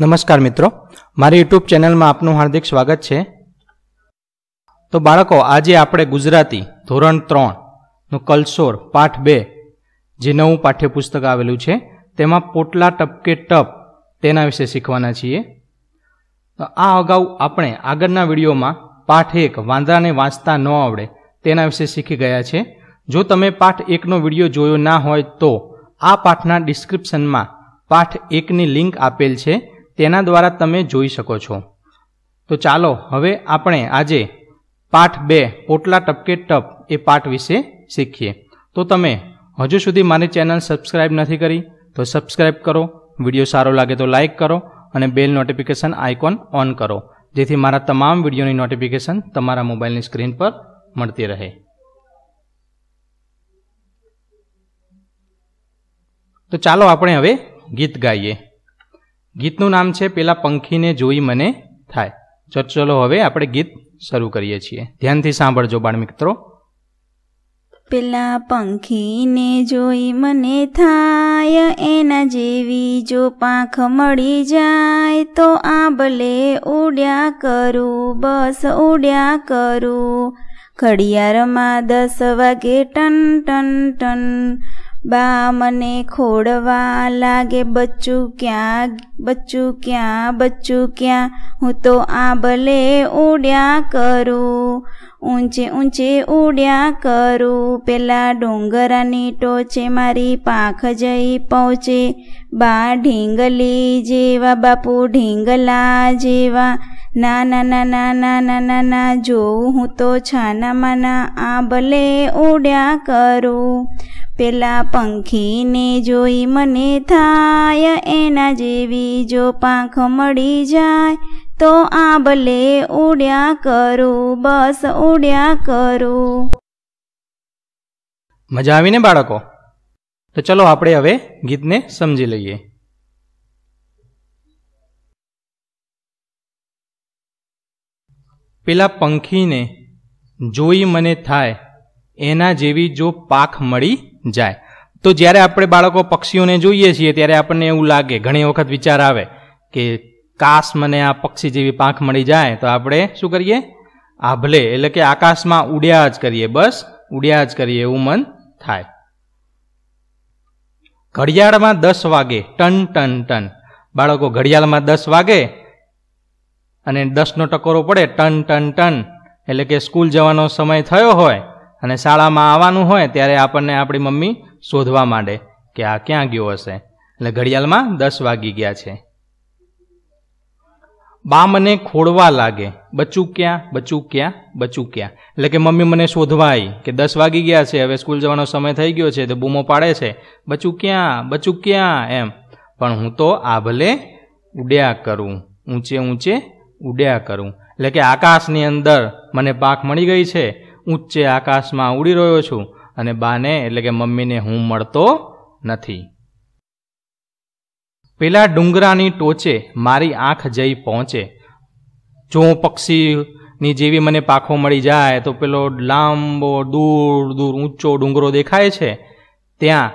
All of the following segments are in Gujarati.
નમસ્કાર મિત્રો મારી યુટ્યુબ ચેનલમાં આપનું હાર્દિક સ્વાગત છે તો બાળકો આજે આપણે ગુજરાતી ધોરણ ત્રણ નું કલસોર પાઠ બે જે નવું પાઠ્યપુસ્તક આવેલું છે તેમાં પોટલા ટપકે ટપ તેના વિશે શીખવાના છીએ આ અગાઉ આપણે આગળના વિડીયોમાં પાઠ એક વાંદરાને વાંચતા ન આવડે તેના વિશે શીખી ગયા છે જો તમે પાઠ એકનો વિડીયો જોયો ના હોય તો આ પાઠના ડિસ્ક્રિપ્શનમાં પાઠ એકની લિંક આપેલ છે તેના દ્વારા તમે જોઈ શકો છો તો ચાલો હવે આપણે આજે પાઠ બે પોટલા ટપકે ટપ એ પાઠ વિશે શીખીએ તો તમે હજુ સુધી મારી ચેનલ સબસ્ક્રાઈબ નથી કરી તો સબસ્ક્રાઈબ કરો વિડીયો સારો લાગે તો લાઇક કરો અને બેલ નોટિફિકેશન આઇકોન ઓન કરો જેથી મારા તમામ વિડીયોની નોટિફિકેશન તમારા મોબાઈલની સ્ક્રીન પર મળતી રહે તો ચાલો આપણે હવે ગીત ગાઈએ ગીતનું નામ છે પેલા પંખીને જોઈ મને થાય ચો ચલો હવે આપણે ગીત શરૂ કરીએ છીએ ધ્યાનથી સાંભળજો બાળ મિત્રો પેલા પંખીને જોઈ મને થાય એના જેવી જો પાંખ મળી જાય તો આંબલે ઉડ્યા કરું બસ ઉડ્યા કરું ઘડિયાળમાં દસ વાગે ટન ટન ટન બા મને ખોડવા લાગે બચ્ચું ક્યાં બચ્ચું ક્યાં બચ્ચું ક્યાં હું તો આબલે ઉડ્યા કરું ઊંચે ઊંચે ઉડ્યા કરું પેલા ડુંગરાની ટોચે મારી પાંખ જઈ પહોંચે બા ઢીંગલી જેવા બાપુ ઢીંગલા જેવા ના ના ના ના ના ના ના ના જોઉં હું તો છાનામાં ના આ ભલે ઉડ્યા કરું પેલા પંખીને જોઈ મને થાય એના જેવી જો પાંખ મળી જાય તો આ ભલે ઉડ્યા કરું બસ ઉડ્યા કરું મજા આવીને બાળકો તો ચલો આપણે હવે ગીતને સમજી લઈએ પેલા પંખીને જોઈ મને થાય એના જેવી જો પાખ મળી જાય તો જ્યારે આપણે બાળકો પક્ષીઓને જોઈએ છીએ ત્યારે આપણને એવું લાગે ઘણી વખત વિચાર આવે કે કાશ મને આ પક્ષી જેવી પાંખ મળી જાય તો આપણે શું કરીએ આભલે એટલે કે આકાશમાં ઉડ્યા જ કરીએ બસ ઉડ્યા જ કરીએ એવું મન થાય ઘડિયાળમાં દસ વાગે ટન ટન ટન બાળકો ઘડિયાળમાં દસ વાગે અને દસનો ટકોરો પડે ટન ટન ટન એટલે કે સ્કૂલ જવાનો સમય થયો હોય અને શાળામાં આવવાનું હોય ત્યારે આપણને આપણી મમ્મી શોધવા માંડે કે આ ક્યાં ગયો હશે એટલે ઘડિયાળમાં દસ વાગી ગયા છે બા મને ખોડવા લાગે બચું ક્યાં બચું ક્યાં બચું ક્યાં એટલે કે મમ્મી મને શોધવા આવી કે દસ વાગી ગયા છે હવે સ્કૂલ જવાનો સમય થઈ ગયો છે તો બૂમો પાડે છે બચું ક્યાં બચું ક્યાં એમ પણ હું તો આભલે ઉડ્યા કરું ઊંચે ઊંચે ઉડ્યા કરું એટલે કે આકાશની અંદર મને પાક મળી ગઈ છે ઊંચે આકાશમાં ઉડી રહ્યો છું અને બાને એટલે કે મમ્મીને હું મળતો નથી પેલા ડુંગરાની ટોચે મારી આંખ જઈ પહોંચે જો હું પક્ષીની જેવી મને પાખો મળી જાય તો પેલો લાંબો દૂર દૂર ઊંચો ડુંગરો દેખાય છે ત્યાં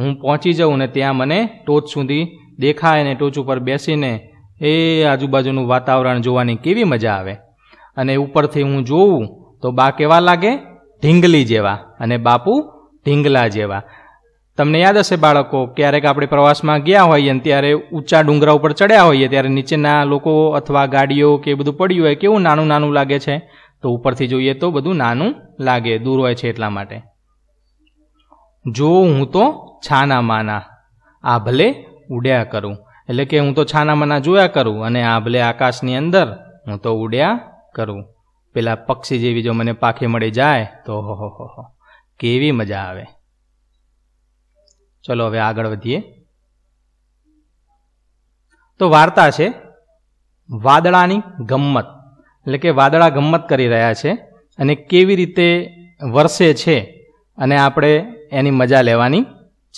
હું પહોંચી જાઉં ને ત્યાં મને ટોચ સુધી દેખાય ને ટોચ ઉપર બેસીને એ આજુબાજુનું વાતાવરણ જોવાની કેવી મજા આવે અને ઉપરથી હું જોઉં તો બા કેવા લાગે ઢીંગલી જેવા અને બાપુ ઢીંગલા જેવા તમને યાદ હશે બાળકો ક્યારેક આપણે પ્રવાસમાં ગયા હોઈએ ને ત્યારે ઊંચા ડુંગરા ઉપર ચડ્યા હોઈએ ત્યારે નીચેના લોકો અથવા ગાડીઓ કે બધું પડ્યું હોય કેવું નાનું નાનું લાગે છે તો ઉપરથી જોઈએ તો બધું નાનું લાગે દૂર હોય છે એટલા માટે જો હું તો છાના માના આ ભલે ઉડ્યા કરું એટલે કે હું તો છાના મના જોયા કરું અને આ ભલે આકાશની અંદર હું તો ઉડ્યા કરું પેલા પક્ષી જેવી જો મને પાખી મળી જાય તો હો હો હો કેવી મજા આવે ચલો હવે આગળ વધીએ તો વાર્તા છે વાદળાની ગમ્મત એટલે કે વાદળા ગમ્મત કરી રહ્યા છે અને કેવી રીતે વરસે છે અને આપણે એની મજા લેવાની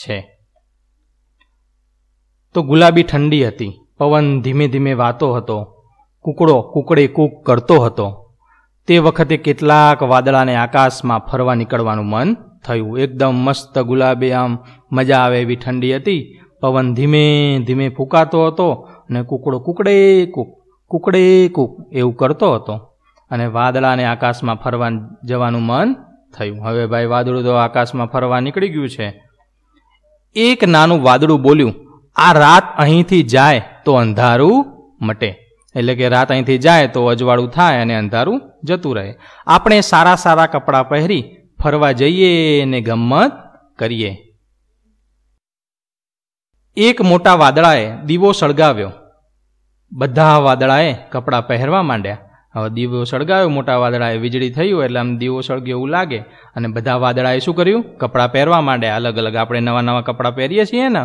છે તો ગુલાબી ઠંડી હતી પવન ધીમે ધીમે વાતો હતો કૂકડો કૂકડે કૂક કરતો હતો તે વખતે કેટલાક વાદળાને આકાશમાં ફરવા નીકળવાનું મન થયું એકદમ મસ્ત ગુલાબી આમ મજા આવે એવી ઠંડી હતી પવન ધીમે ધીમે ફૂંકાતો હતો અને કૂકડો કૂકડે કૂક કૂકડે કૂક એવું કરતો હતો અને વાદળાને આકાશમાં ફરવા જવાનું મન થયું હવે ભાઈ વાદળું તો આકાશમાં ફરવા નીકળી ગયું છે એક નાનું વાદળું બોલ્યું આ રાત અહીંથી જાય તો અંધારું મટે એટલે કે રાત અહીંથી જાય તો અજવાળું થાય અને અંધારું જતું રહે આપણે સારા સારા કપડાં પહેરી ફરવા જઈએ ને ગમત કરીએ એક મોટા વાદળાએ દીવો સળગાવ્યો બધા વાદળાએ કપડાં પહેરવા માંડ્યા હવે દીવો સળગાવ્યો મોટા વાદળાએ વીજળી થયું એટલે આમ દીવો સળગ્યો એવું લાગે અને બધા વાદળાએ શું કર્યું કપડાં પહેરવા માંડ્યા અલગ અલગ આપણે નવા નવા કપડાં પહેરીએ છીએ ને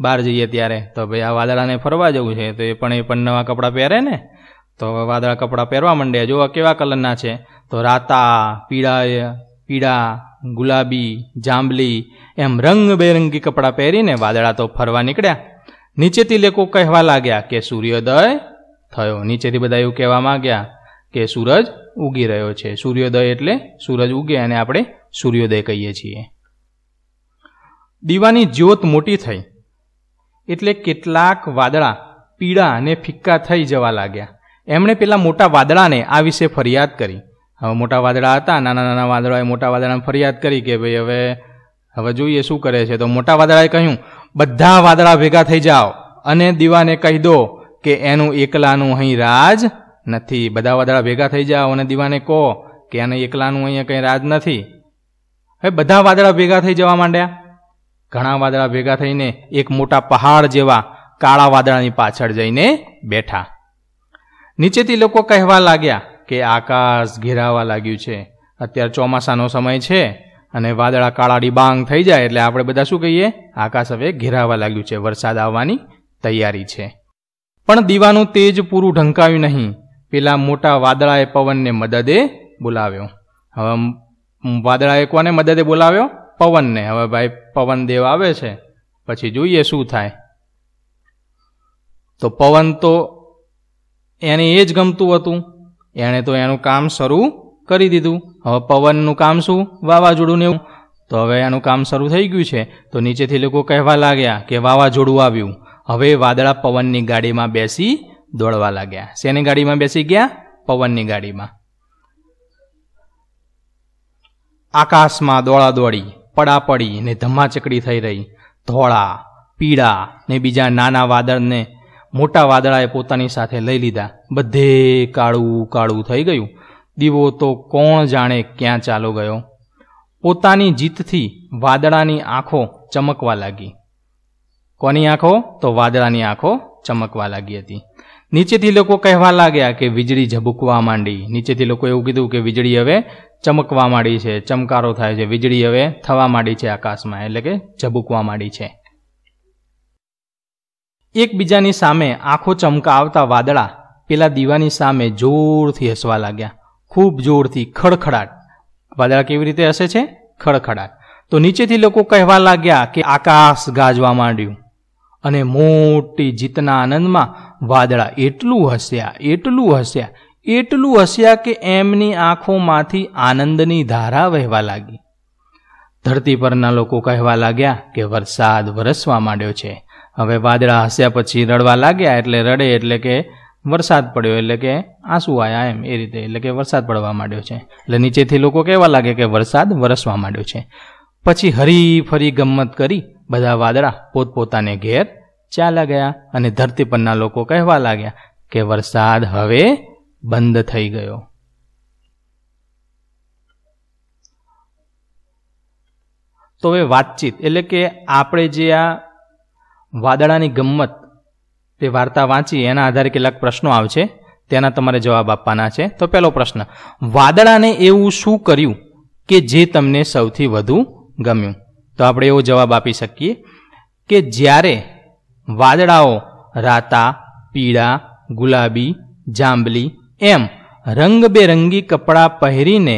બહાર જઈએ ત્યારે તો ભાઈ આ વાદળાને ફરવા જવું છે તો એ પણ એ પણ નવા કપડાં પહેરે ને તો વાદળા કપડાં પહેરવા માંડે જો કેવા કલરના છે તો રાતા પીળા પીળા ગુલાબી જાંબલી એમ રંગબેરંગી કપડાં પહેરીને વાદળા તો ફરવા નીકળ્યા નીચેથી લેકો કહેવા લાગ્યા કે સૂર્યોદય થયો નીચેથી બધા એવું કહેવા માંગ્યા કે સૂરજ ઉગી રહ્યો છે સૂર્યોદય એટલે સૂરજ ઉગે અને આપણે સૂર્યોદય કહીએ છીએ દીવાની જ્યોત મોટી થઈ એટલે કેટલાક વાદળા પીળા અને ફિક્કા થઈ જવા લાગ્યા એમણે પેલા મોટા વાદળાને આ વિશે ફરિયાદ કરી હવે મોટા વાદળા હતા નાના નાના વાદળાએ મોટા વાદળાને ફરિયાદ કરી કે ભાઈ હવે હવે જોઈએ શું કરે છે તો મોટા વાદળાએ કહ્યું બધા વાદળા ભેગા થઈ જાઓ અને દીવાને કહી દો કે એનું એકલાનું અહીં રાજ નથી બધા વાદળા ભેગા થઈ જાઓ અને દીવાને કહો કે એને એકલાનું અહીંયા કંઈ રાજ નથી હવે બધા વાદળા ભેગા થઈ જવા માંડ્યા ઘણા વાદળા ભેગા થઈને એક મોટા પહાડ જેવા કાળા વાદળાની પાછળ જઈને બેઠા નીચેથી લોકો કહેવા લાગ્યા કે આકાશ ઘેરાવા લાગ્યું છે અત્યારે ચોમાસાનો સમય છે અને વાદળા કાળા ડિબાંગ થઈ જાય એટલે આપણે બધા શું કહીએ આકાશ હવે ઘેરાવા લાગ્યું છે વરસાદ આવવાની તૈયારી છે પણ દીવાનું તેજ પૂરું ઢંકાયું નહીં પેલા મોટા વાદળાએ પવનને મદદે બોલાવ્યો હવે વાદળાએ કોને મદદે બોલાવ્યો પવનને હવે ભાઈ પવનદેવ આવે છે પછી જોઈએ શું થાય તો પવન તો એને એ જ ગમતું હતું એણે તો એનું કામ શરૂ કરી દીધું હવે પવનનું કામ શું વાવાઝોડું ને એવું તો હવે એનું કામ શરૂ થઈ ગયું છે તો નીચેથી લોકો કહેવા લાગ્યા કે વાવાઝોડું આવ્યું હવે વાદળા પવનની ગાડીમાં બેસી દોડવા લાગ્યા શેની ગાડીમાં બેસી ગયા પવનની ગાડીમાં આકાશમાં દોડા દોડી પડાપડી ને ધમાચકડી થઈ રહી ધોળા પીળા ને બીજા નાના વાદળને મોટા વાદળાએ પોતાની સાથે લઈ લીધા બધે કાળું કાળું થઈ ગયું દીવો તો કોણ જાણે ક્યાં ચાલો ગયો પોતાની જીતથી વાદળાની આંખો ચમકવા લાગી કોની આંખો તો વાદળાની આંખો ચમકવા લાગી હતી નીચેથી લોકો કહેવા લાગ્યા કે વીજળી ઝબૂકવા માંડી નીચેથી લોકો એવું કીધું કે વીજળી હવે ચમકવા માંડી છે ચમકારો થાય છે વીજળી હવે થવા માંડી છે આકાશમાં એટલે કે ઝબુકવા માંડી છે એકબીજાની સામે આંખો ચમકાવતા વાદળા પેલા દીવાની સામે જોરથી હસવા લાગ્યા ખૂબ જોરથી ખડખડાટ વાદળા કેવી રીતે હસે છે ખડખડાટ તો નીચેથી લોકો કહેવા લાગ્યા કે આકાશ ગાજવા માંડ્યું અને મોટી જીતના આનંદમાં વાદળા એટલું હસ્યા એટલું હસ્યા એટલું હસ્યા કે એમની આંખોમાંથી આનંદની ધારા વહેવા લાગી ધરતી પરના લોકો કહેવા લાગ્યા કે વરસાદ વરસવા માંડ્યો છે હવે વાદળા હસ્યા પછી રડવા લાગ્યા એટલે રડે એટલે કે વરસાદ પડ્યો એટલે કે આંસુ આવ્યા એમ એ રીતે એટલે કે વરસાદ પડવા માંડ્યો છે એટલે નીચેથી લોકો કહેવા લાગે કે વરસાદ વરસવા માંડ્યો છે પછી હરી ફરી ગમત કરી બધા વાદળા પોતપોતાને ઘેર ચાલ્યા ગયા અને ધરતી પરના લોકો કહેવા લાગ્યા કે વરસાદ હવે બંધ થઈ ગયો તો હવે વાતચીત એટલે કે આપણે જે આ વાદળાની ગમ્મત તે વાર્તા વાંચી એના આધારે કેટલાક પ્રશ્નો આવશે તેના તમારે જવાબ આપવાના છે તો પહેલો પ્રશ્ન વાદળાને એવું શું કર્યું કે જે તમને સૌથી વધુ ગમ્યું તો આપણે એવો જવાબ આપી શકીએ કે જ્યારે વાદળાઓ રાતા પીળા ગુલાબી જાંબલી એમ રંગબેરંગી કપડાં પહેરીને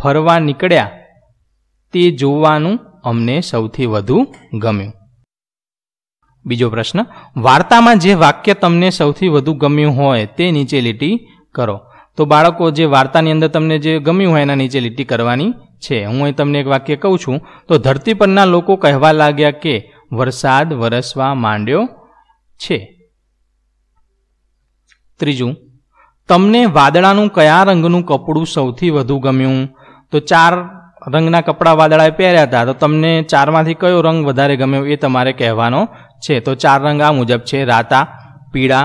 ફરવા નીકળ્યા તે જોવાનું અમને સૌથી વધુ ગમ્યું બીજો પ્રશ્ન વાર્તામાં જે વાક્ય તમને સૌથી વધુ ગમ્યું હોય તે નીચે લીટી કરો તો બાળકો જે વાર્તાની અંદર તમને જે ગમ્યું હોય એના નીચે લીટી કરવાની છે હું અહીં તમને એક વાક્ય કહું છું તો ધરતી પરના લોકો કહેવા લાગ્યા કે વરસાદ વરસવા માંડ્યો છે ત્રીજું તમને વાદળાનું કયા રંગનું કપડું સૌથી વધુ ગમ્યું તો ચાર રંગના કપડાં વાદળાએ પહેર્યા હતા તો તમને ચારમાંથી કયો રંગ વધારે ગમ્યો એ તમારે કહેવાનો છે તો ચાર રંગ આ મુજબ છે રાતા પીળા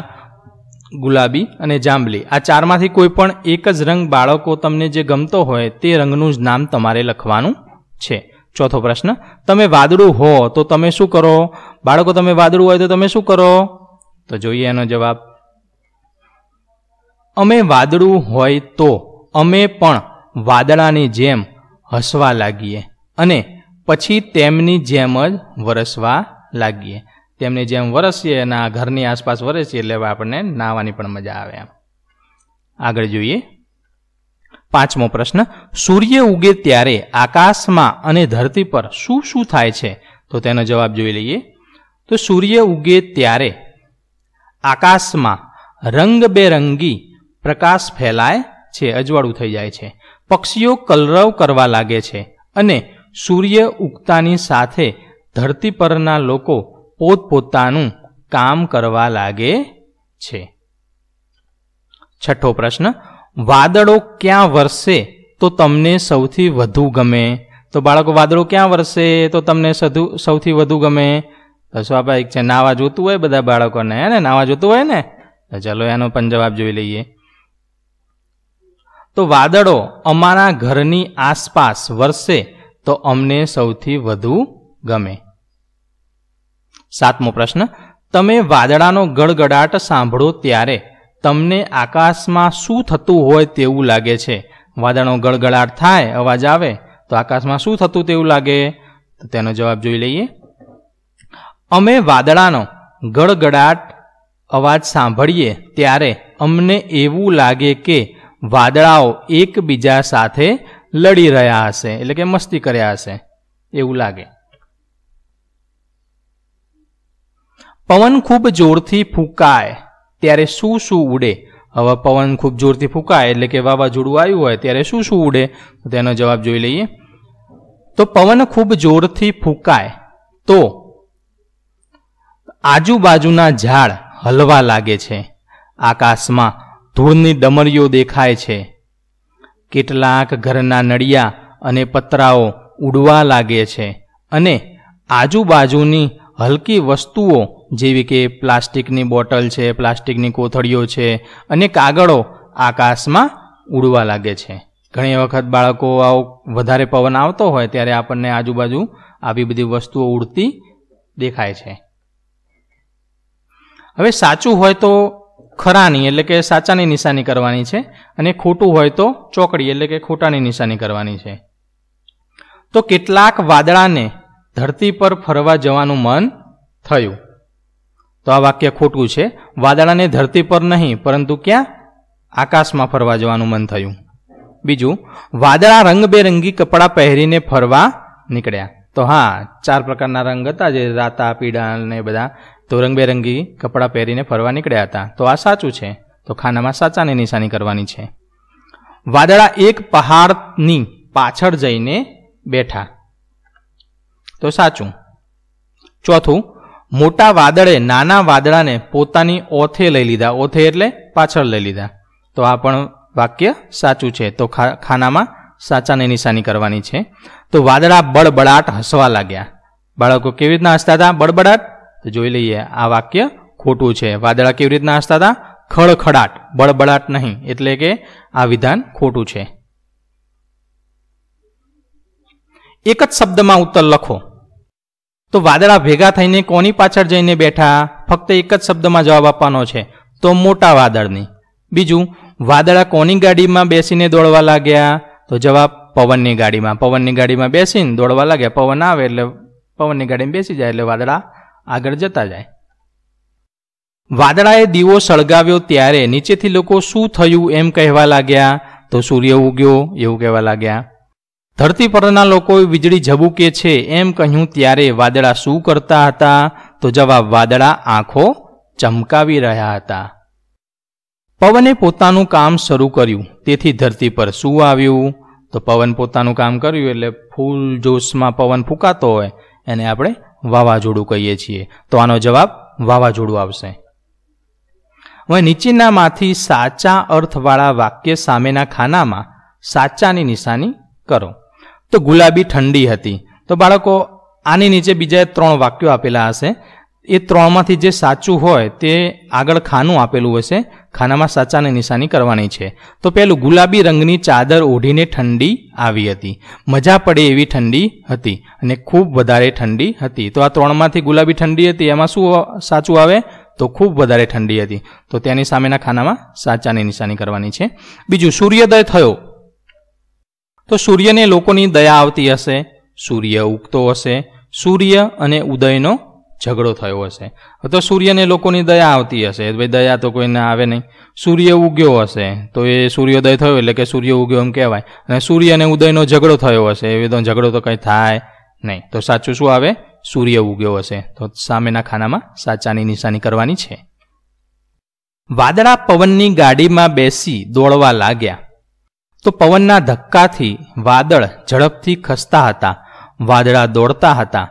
ગુલાબી અને જાંબલી આ ચારમાંથી કોઈ પણ એક જ રંગ બાળકો તમને જે ગમતો હોય તે રંગનું જ નામ તમારે લખવાનું છે ચોથો પ્રશ્ન તમે વાદળું હો તો તમે શું કરો બાળકો તમે વાદળું હોય તો તમે શું કરો તો જોઈએ એનો જવાબ અમે વાદળું હોય તો અમે પણ વાદળાની જેમ હસવા લાગીએ અને પછી તેમની જેમ જ વરસવા લાગીએ તેમની જેમ વરસીએ અને આ ઘરની આસપાસ વરસીએ એટલે આપણને નાહવાની પણ મજા આવે એમ આગળ જોઈએ પાંચમો પ્રશ્ન સૂર્ય ઉગે ત્યારે આકાશમાં અને ધરતી પર શું શું થાય છે તો તેનો જવાબ જોઈ લઈએ તો સૂર્ય ઉગે ત્યારે આકાશમાં રંગબેરંગી પ્રકાશ ફેલાય છે અજવાળું થઈ જાય છે પક્ષીઓ કલરવ કરવા લાગે છે અને સૂર્ય ઉગતાની સાથે ધરતી પરના લોકો પોતપોતાનું કામ કરવા લાગે છે છઠ્ઠો પ્રશ્ન વાદળો ક્યાં વરસે તો તમને સૌથી વધુ ગમે તો બાળકો વાદળો ક્યાં વરસે તો તમને સધુ સૌથી વધુ ગમે તો સ્વાભાવિક છે નાવા જોતું હોય બધા બાળકોને હે ને નાવા જોતું હોય ને તો ચલો એનો પણ જવાબ જોઈ લઈએ તો વાદળો અમારા ઘરની આસપાસ વરસે તો અમને સૌથી વધુ ગમે સાતમો પ્રશ્ન તમે વાદળાનો ગડગડાટ સાંભળો ત્યારે તમને આકાશમાં શું થતું હોય તેવું લાગે છે વાદળનો ગળગળાટ થાય અવાજ આવે તો આકાશમાં શું થતું તેવું લાગે તો તેનો જવાબ જોઈ લઈએ અમે વાદળાનો ગડગડાટ અવાજ સાંભળીએ ત્યારે અમને એવું લાગે કે વાદળાઓ એકબીજા સાથે લડી રહ્યા હશે એટલે કે મસ્તી કર્યા હશે એવું લાગે પવન ખૂબ જોરથી ફૂંકાય ત્યારે શું શું ઉડે હવે પવન ખૂબ જોરથી ફૂંકાય એટલે કે વાવાઝોડું આવ્યું હોય ત્યારે શું શું ઉડે તેનો જવાબ જોઈ લઈએ તો પવન ખૂબ જોરથી ફૂંકાય તો આજુબાજુના ઝાડ હલવા લાગે છે આકાશમાં ધૂળની ડમરીઓ દેખાય છે કેટલાક ઘરના નળિયા અને પતરાઓ ઉડવા લાગે છે અને આજુબાજુની હલકી વસ્તુઓ જેવી કે પ્લાસ્ટિકની બોટલ છે પ્લાસ્ટિકની કોથળીઓ છે અને કાગળો આકાશમાં ઉડવા લાગે છે ઘણી વખત બાળકો આવો વધારે પવન આવતો હોય ત્યારે આપણને આજુબાજુ આવી બધી વસ્તુઓ ઉડતી દેખાય છે હવે સાચું હોય તો ખરાની એટલે કે સાચાની નિશાની કરવાની છે અને ખોટું હોય તો ચોકડી એટલે કે ખોટાની નિશાની કરવાની છે તો કેટલાક વાદળાને ધરતી પર ફરવા જવાનું મન થયું તો આ વાક્ય ખોટું છે વાદળાને ધરતી પર નહીં પરંતુ ક્યાં આકાશમાં ફરવા જવાનું મન થયું બીજું વાદળા રંગબેરંગી કપડાં પહેરીને ફરવા નીકળ્યા તો હા ચાર પ્રકારના રંગ હતા જે રાતા પીડા ને બધા તો રંગબેરંગી કપડાં પહેરીને ફરવા નીકળ્યા હતા તો આ સાચું છે તો ખાનામાં સાચાની નિશાની કરવાની છે વાદળા એક પહાડની પાછળ જઈને બેઠા તો સાચું ચોથું મોટા વાદળે નાના વાદળાને પોતાની ઓથે લઈ લીધા ઓથે એટલે પાછળ લઈ લીધા તો આ પણ વાક્ય સાચું છે તો ખાનામાં સાચાની નિશાની કરવાની છે તો વાદળા બળબડાટ હસવા લાગ્યા બાળકો કેવી રીતના હસતા હતા બળબડાટ તો જોઈ લઈએ આ વાક્ય ખોટું છે વાદળા કેવી રીતના આસતા હતા ખડખડાટ બળબડાટ નહીં એટલે કે આ વિધાન ખોટું છે એક જ શબ્દમાં ઉત્તર લખો તો વાદળા ભેગા થઈને કોની પાછળ જઈને બેઠા ફક્ત એક જ શબ્દમાં જવાબ આપવાનો છે તો મોટા વાદળની બીજું વાદળા કોની ગાડીમાં બેસીને દોડવા લાગ્યા તો જવાબ પવનની ગાડીમાં પવનની ગાડીમાં બેસીને દોડવા લાગ્યા પવન આવે એટલે પવનની ગાડીમાં બેસી જાય એટલે વાદળા આગળ જતા જાય વાદળાએ દીવો સળગાવ્યો ત્યારે નીચેથી લોકો શું થયું એમ કહેવા લાગ્યા તો સૂર્ય ઉગ્યો એવું કહેવા લાગ્યા ધરતી પરના લોકોએ વીજળી ઝબૂકે છે એમ કહ્યું ત્યારે વાદળા શું કરતા હતા તો જવાબ વાદળા આંખો ચમકાવી રહ્યા હતા પવને પોતાનું કામ શરૂ કર્યું તેથી ધરતી પર શું આવ્યું તો પવન પોતાનું કામ કર્યું એટલે ફૂલ જોશમાં પવન ફૂંકાતો હોય એને આપણે વાવાઝોડું કહીએ છીએ તો આનો જવાબ વાવાઝોડું આવશે હવે નીચેનામાંથી સાચા અર્થવાળા વાક્ય સામેના ખાનામાં સાચાની નિશાની કરો તો ગુલાબી ઠંડી હતી તો બાળકો આની નીચે બીજા ત્રણ વાક્યો આપેલા હશે એ ત્રણમાંથી જે સાચું હોય તે આગળ ખાનું આપેલું હશે ખાનામાં સાચાની નિશાની કરવાની છે તો પહેલું ગુલાબી રંગની ચાદર ઓઢીને ઠંડી આવી હતી મજા પડે એવી ઠંડી હતી અને ખૂબ વધારે ઠંડી હતી તો આ ત્રણમાંથી ગુલાબી ઠંડી હતી એમાં શું સાચું આવે તો ખૂબ વધારે ઠંડી હતી તો તેની સામેના ખાનામાં સાચાની નિશાની કરવાની છે બીજું સૂર્યોદય થયો તો સૂર્યને લોકોની દયા આવતી હશે સૂર્ય ઉગતો હશે સૂર્ય અને ઉદયનો ઝઘડો થયો હશે તો સૂર્યને લોકોની દયા આવતી હશે ભાઈ દયા તો કોઈને આવે નહીં સૂર્ય ઉગ્યો હશે તો એ સૂર્યોદય થયો એટલે કે સૂર્ય ઉગ્યો એમ કહેવાય અને સૂર્ય અને ઉદયનો ઝઘડો થયો હશે એવી તો ઝઘડો તો કંઈ થાય નહીં તો સાચું શું આવે સૂર્ય ઉગ્યો હશે તો સામેના ખાનામાં સાચાની નિશાની કરવાની છે વાદળા પવનની ગાડીમાં બેસી દોડવા લાગ્યા તો પવનના ધક્કાથી વાદળ ઝડપથી ખસતા હતા વાદળા દોડતા હતા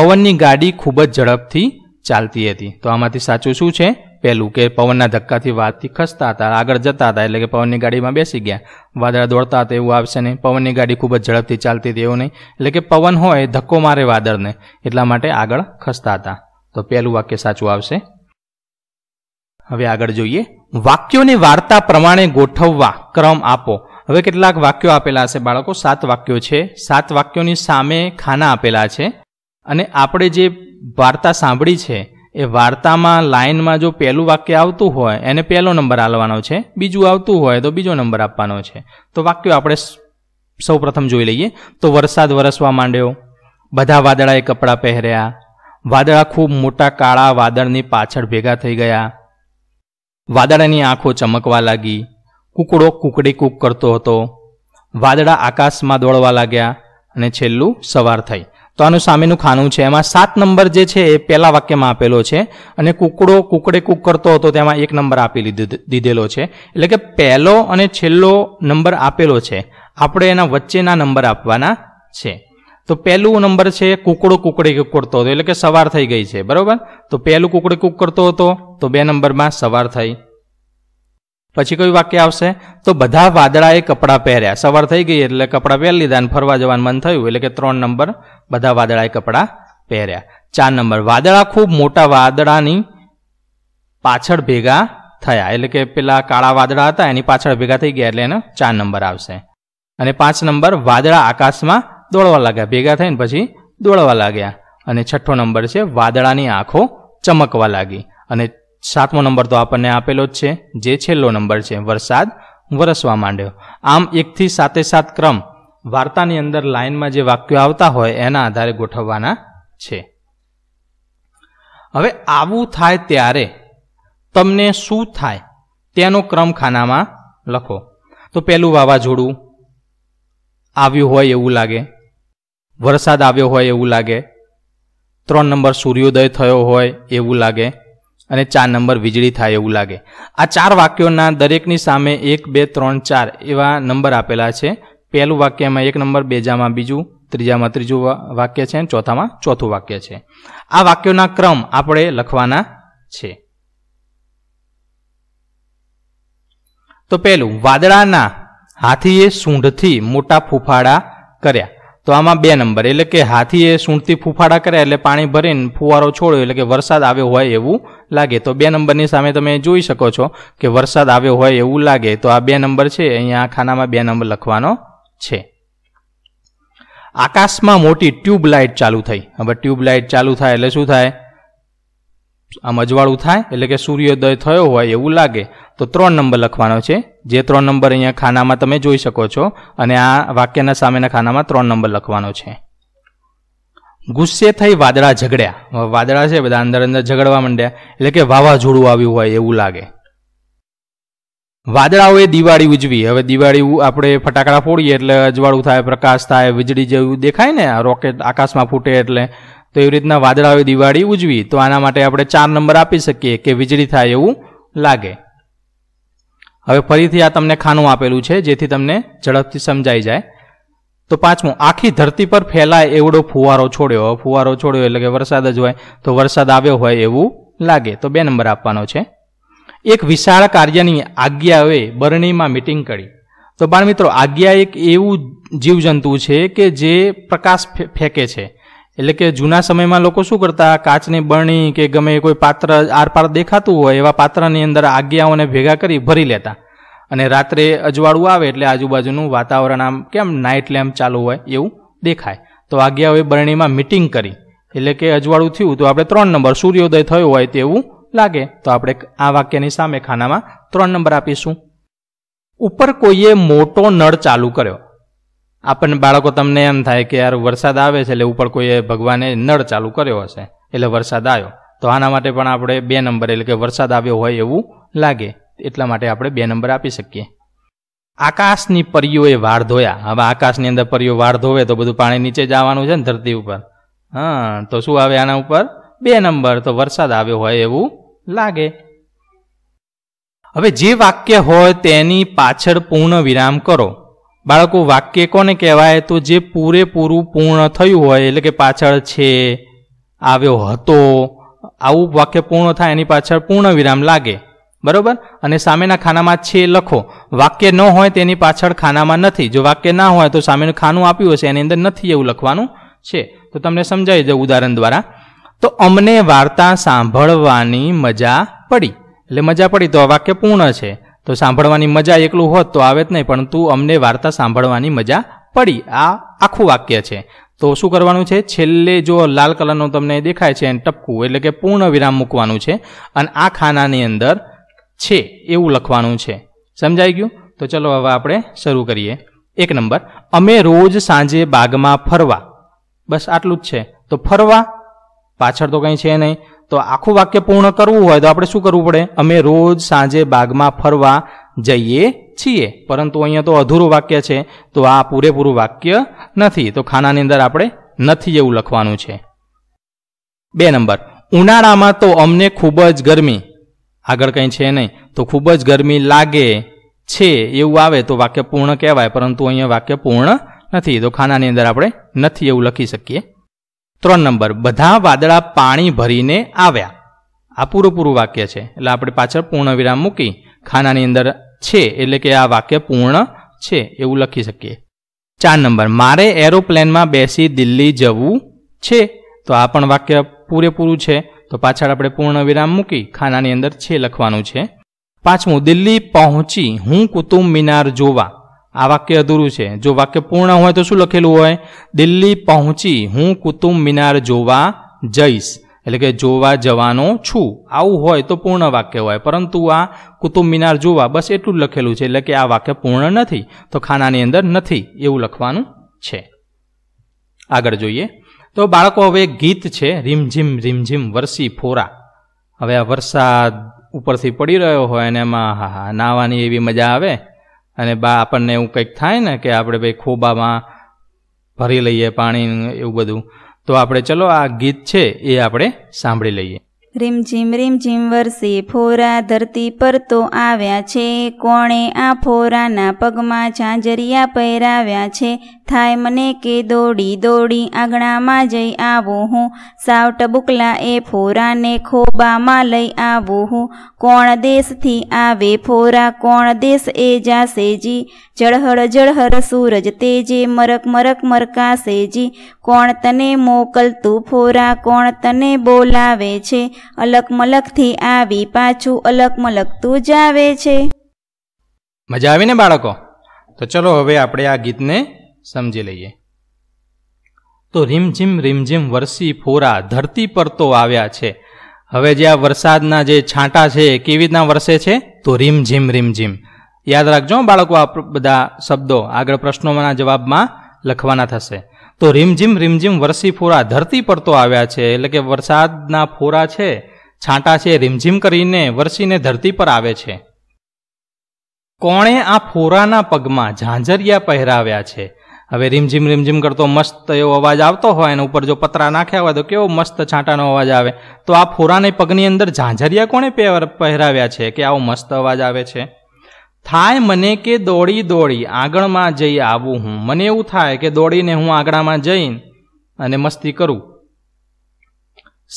પવનની ગાડી ખૂબ જ ઝડપથી ચાલતી હતી તો આમાંથી સાચું શું છે પહેલું કે પવનના ધક્કાથી વાતથી ખસતા હતા આગળ જતા હતા એટલે કે પવનની ગાડીમાં બેસી ગયા વાદળા દોડતા હતા એવું આવશે નહીં પવનની ગાડી ખૂબ જ ઝડપથી ચાલતી હતી એવું નહીં એટલે કે પવન હોય ધક્કો મારે વાદળને એટલા માટે આગળ ખસતા હતા તો પહેલું વાક્ય સાચું આવશે હવે આગળ જોઈએ વાક્યોને વાર્તા પ્રમાણે ગોઠવવા ક્રમ આપો હવે કેટલાક વાક્યો આપેલા છે બાળકો સાત વાક્યો છે સાત વાક્યોની સામે ખાના આપેલા છે અને આપણે જે વાર્તા સાંભળી છે એ વાર્તામાં લાઇનમાં જો પહેલું વાક્ય આવતું હોય એને પહેલો નંબર આપવાનો છે બીજું આવતું હોય તો બીજો નંબર આપવાનો છે તો વાક્યો આપણે સૌપ્રથમ જોઈ લઈએ તો વરસાદ વરસવા માંડ્યો બધા વાદળાએ કપડાં પહેર્યા વાદળા ખૂબ મોટા કાળા વાદળની પાછળ ભેગા થઈ ગયા વાદળાની આંખો ચમકવા લાગી કૂકડો કૂકડી કૂક કરતો હતો વાદળા આકાશમાં દોડવા લાગ્યા અને છેલ્લું સવાર થઈ તો આનું સામેનું ખાનું છે એમાં સાત નંબર જે છે એ પહેલા વાક્યમાં આપેલો છે અને કુકડો કુકડે કૂક કરતો હતો તેમાં એક નંબર આપી દીધેલો છે એટલે કે પહેલો અને છેલ્લો નંબર આપેલો છે આપણે એના વચ્ચેના નંબર આપવાના છે તો પહેલું નંબર છે કુકડો કુકડી કૂક કરતો હતો એટલે કે સવાર થઈ ગઈ છે બરાબર તો પહેલું કુકડી કૂક કરતો હતો તો બે નંબરમાં સવાર થઈ પછી કયું વાક્ય આવશે તો બધા વાદળાએ કપડાં પહેર્યા સવાર થઈ ગઈ એટલે કપડાં પહેરી લીધા અને ફરવા જવાનું મન થયું એટલે કે ત્રણ નંબર બધા વાદળાએ કપડાં પહેર્યા ચાર નંબર વાદળા ખૂબ મોટા વાદળાની પાછળ ભેગા થયા એટલે કે પેલા કાળા વાદળા હતા એની પાછળ ભેગા થઈ ગયા એટલે એને ચાર નંબર આવશે અને પાંચ નંબર વાદળા આકાશમાં દોડવા લાગ્યા ભેગા થઈને પછી દોડવા લાગ્યા અને છઠ્ઠો નંબર છે વાદળાની આંખો ચમકવા લાગી અને સાતમો નંબર તો આપણને આપેલો જ છે જે છેલ્લો નંબર છે વરસાદ વરસવા માંડ્યો આમ એકથી સાતે સાત ક્રમ વાર્તાની અંદર લાઇનમાં જે વાક્યો આવતા હોય એના આધારે ગોઠવવાના છે હવે આવું થાય ત્યારે તમને શું થાય તેનો ક્રમ ખાનામાં લખો તો પહેલું વાવાઝોડું આવ્યું હોય એવું લાગે વરસાદ આવ્યો હોય એવું લાગે ત્રણ નંબર સૂર્યોદય થયો હોય એવું લાગે અને ચાર નંબર વીજળી થાય એવું લાગે આ ચાર વાક્યોના દરેકની સામે એક બે ત્રણ ચાર એવા નંબર આપેલા છે પહેલું વાક્યમાં એક નંબર બેજામાં બીજું ત્રીજામાં ત્રીજું વાક્ય છે અને ચોથામાં ચોથું વાક્ય છે આ વાક્યોના ક્રમ આપણે લખવાના છે તો પહેલું વાદળાના હાથીએ સૂંઢથી મોટા ફૂફાડા કર્યા તો આમાં બે નંબર એટલે કે હાથીએ સૂંઢથી ફૂફાડા કર્યા એટલે પાણી ભરીને ફુવારો છોડ્યો એટલે કે વરસાદ આવ્યો હોય એવું લાગે તો બે નંબરની સામે તમે જોઈ શકો છો કે વરસાદ આવ્યો હોય એવું લાગે તો આ બે નંબર છે અહીંયા આ ખાનામાં બે નંબર લખવાનો છે આકાશમાં મોટી ટ્યુબલાઇટ ચાલુ થઈ હવે ટ્યુબલાઇટ ચાલુ થાય એટલે શું થાય આમ અજવાળું થાય એટલે કે સૂર્યોદય થયો હોય એવું લાગે તો ત્રણ નંબર લખવાનો છે જે ત્રણ નંબર અહીંયા ખાનામાં તમે જોઈ શકો છો અને આ વાક્યના સામેના ખાનામાં ત્રણ નંબર લખવાનો છે ગુસ્સે થઈ વાદળા ઝઘડ્યા વાદળા છે બધા અંદર અંદર ઝઘડવા માંડ્યા એટલે કે વાવાઝોડું આવ્યું હોય એવું લાગે વાદળાઓએ દિવાળી ઉજવી હવે દિવાળી આપણે ફટાકડા ફોડીએ એટલે અજવાળું થાય પ્રકાશ થાય વીજળી જેવું દેખાય ને રોકેટ આકાશમાં ફૂટે એટલે તો એવી રીતના વાદળાઓએ દિવાળી ઉજવી તો આના માટે આપણે ચાર નંબર આપી શકીએ કે વીજળી થાય એવું લાગે હવે ફરીથી આ તમને ખાનું આપેલું છે જેથી તમને ઝડપથી સમજાઈ જાય તો પાંચમું આખી ધરતી પર ફેલાય એવડો ફુવારો છોડ્યો ફુવારો છોડ્યો એટલે કે વરસાદ જ હોય તો વરસાદ આવ્યો હોય એવું લાગે તો બે નંબર આપવાનો છે એક વિશાળ કાર્યની આજ્ઞાએ બરણીમાં મિટિંગ કરી તો બાળ મિત્રો આજ્ઞા એક એવું જીવજંતુ છે કે જે પ્રકાશ ફેંકે છે એટલે કે જૂના સમયમાં લોકો શું કરતા કાચની બરણી કે ગમે કોઈ પાત્ર આરપાર દેખાતું હોય એવા પાત્રની અંદર આજ્ઞાઓને ભેગા કરી ભરી લેતા અને રાત્રે અજવાળું આવે એટલે આજુબાજુનું વાતાવરણ આમ કેમ નાઇટ લેમ્પ ચાલુ હોય એવું દેખાય તો આજ્ઞાઓએ બરણીમાં મિટિંગ કરી એટલે કે અજવાળું થયું તો આપણે ત્રણ નંબર સૂર્યોદય થયો હોય તેવું લાગે તો આપણે આ વાક્યની સામે ખાનામાં ત્રણ નંબર આપીશું ઉપર કોઈએ મોટો નળ ચાલુ કર્યો આપણને બાળકો તમને એમ થાય કે યાર વરસાદ આવે છે એટલે ઉપર કોઈએ ભગવાને નળ ચાલુ કર્યો હશે એટલે વરસાદ આવ્યો તો આના માટે પણ આપણે બે નંબર એટલે કે વરસાદ આવ્યો હોય એવું લાગે એટલા માટે આપણે બે નંબર આપી શકીએ આકાશની પરીઓએ વાળ ધોયા હવે આકાશની અંદર પરીઓ વાળ ધોવે તો બધું પાણી નીચે જવાનું છે ને ધરતી ઉપર હા તો શું આવે આના ઉપર બે નંબર તો વરસાદ આવ્યો હોય એવું લાગે હવે જે વાક્ય હોય તેની પાછળ પૂર્ણ વિરામ કરો બાળકો વાક્ય કોને કહેવાય તો જે પૂરેપૂરું પૂર્ણ થયું હોય એટલે કે પાછળ છે આવ્યો હતો આવું વાક્ય પૂર્ણ થાય એની પાછળ પૂર્ણ વિરામ લાગે બરાબર અને સામેના ખાનામાં છે લખો વાક્ય ન હોય તેની પાછળ ખાનામાં નથી જો વાક્ય ના હોય તો સામેનું ખાનું આપ્યું હશે એની અંદર નથી એવું લખવાનું છે તો તમને સમજાવી દઉં ઉદાહરણ દ્વારા તો અમને વાર્તા સાંભળવાની મજા પડી એટલે મજા પડી તો આ વાક્ય પૂર્ણ છે તો સાંભળવાની મજા એકલું હોત તો આવે જ નહીં પણ તું અમને વાર્તા સાંભળવાની મજા પડી આ આખું વાક્ય છે તો શું કરવાનું છે છેલ્લે જો લાલ કલરનું તમને દેખાય છે એને ટપકું એટલે કે પૂર્ણ વિરામ મૂકવાનું છે અને આ ખાનાની અંદર છે એવું લખવાનું છે સમજાઈ ગયું તો ચલો હવે આપણે શરૂ કરીએ એક નંબર અમે રોજ સાંજે બાગમાં ફરવા બસ આટલું જ છે તો ફરવા પાછળ તો કંઈ છે નહીં તો આખું વાક્ય પૂર્ણ કરવું હોય તો આપણે શું કરવું પડે અમે રોજ સાંજે બાગમાં ફરવા જઈએ છીએ પરંતુ અહીંયા તો અધૂરું વાક્ય છે તો આ પૂરેપૂરું વાક્ય નથી તો ખાનાની અંદર આપણે નથી એવું લખવાનું છે બે નંબર ઉનાળામાં તો અમને ખૂબ જ ગરમી આગળ કંઈ છે નહીં તો ખૂબ જ ગરમી લાગે છે એવું આવે તો વાક્ય પૂર્ણ કહેવાય પરંતુ અહીંયા વાક્ય પૂર્ણ નથી તો ખાનાની અંદર આપણે નથી એવું લખી શકીએ ત્રણ નંબર બધા વાદળા પાણી ભરીને આવ્યા આ પૂરું વાક્ય છે એટલે આપણે પાછળ પૂર્ણ વિરામ મૂકી ખાનાની અંદર છે એટલે કે આ વાક્ય પૂર્ણ છે એવું લખી શકીએ ચાર નંબર મારે એરોપ્લેનમાં બેસી દિલ્હી જવું છે તો આ પણ વાક્ય પૂરેપૂરું છે તો પાછળ આપણે પૂર્ણ વિરામ મૂકી ખાનાની અંદર છે લખવાનું છે પાંચમું દિલ્હી પહોંચી હું કુતુબ મિનાર જોવા આ વાક્ય અધૂરું છે જો વાક્ય પૂર્ણ હોય તો શું લખેલું હોય દિલ્હી પહોંચી હું કુતુબ મિનાર જોવા જઈશ એટલે કે જોવા જવાનો છું આવું હોય તો પૂર્ણ વાક્ય હોય પરંતુ આ કુતુબ મિનાર જોવા બસ એટલું જ લખેલું છે એટલે કે આ વાક્ય પૂર્ણ નથી તો ખાનાની અંદર નથી એવું લખવાનું છે આગળ જોઈએ તો બાળકો હવે ગીત છે રીમઝીમ રીમઝીમ વરસી ફોરા હવે આ વરસાદ ઉપરથી પડી રહ્યો હોય અને એમાં હા હા નાવાની એવી મજા આવે અને બા આપણને એવું કંઈક થાય ને કે આપણે ભાઈ ખોબામાં ભરી લઈએ પાણી એવું બધું તો આપણે ચલો આ ગીત છે એ આપણે સાંભળી લઈએ રીમઝીમ રીમઝીમ વરસે ફોરા ધરતી પર તો આવ્યા છે કોણે આ ફોરાના પગમાં ઝાંઝરિયા પહેરાવ્યા છે થાય મને કે દોડી દોડી આંગણામાં જઈ આવું હું સાવ ટબુકલા એ ફોરાને ખોબામાં લઈ આવું હું કોણ દેશથી આવે ફોરા કોણ દેશ એ જાશે જી જળહળ જળહળ સૂરજ તેજે મરક મરક મરકાશે જી કોણ તને મોકલતું ફોરા કોણ તને બોલાવે છે અલકમલકથી આવી પાછું અલકમલકતું જ આવે છે મજા આવીને બાળકો તો ચલો હવે આપણે આ ગીતને સમજી લઈએ તો રીમઝીમ રીમઝીમ વરસી ફોરા ધરતી પર તો આવ્યા છે હવે જે આ વરસાદના જે છાંટા છે એ કેવી રીતના વરસે છે તો રીમઝીમ રીમઝીમ યાદ રાખજો બાળકો આ બધા શબ્દો આગળ પ્રશ્નોના જવાબમાં લખવાના થશે તો રીમઝીમ રીમઝીમ વરસી ફોરા ધરતી પર તો આવ્યા છે એટલે કે વરસાદના ફોરા છે છાંટા છે રીમઝીમ કરીને વરસીને ધરતી પર આવે છે કોણે આ ફોરાના પગમાં ઝાંઝરિયા પહેરાવ્યા છે હવે રીમઝીમ રીમઝીમ કરતો મસ્ત એવો અવાજ આવતો હોય અને ઉપર જો પતરા નાખ્યા હોય તો કેવો મસ્ત છાંટાનો અવાજ આવે તો આ ફોરાને પગની અંદર ઝાંઝરિયા કોણે પહેરાવ્યા છે કે આવો મસ્ત અવાજ આવે છે થાય મને કે દોડી દોડી આંગણમાં જઈ આવું હું મને એવું થાય કે દોડીને હું આંગણામાં જઈને અને મસ્તી કરું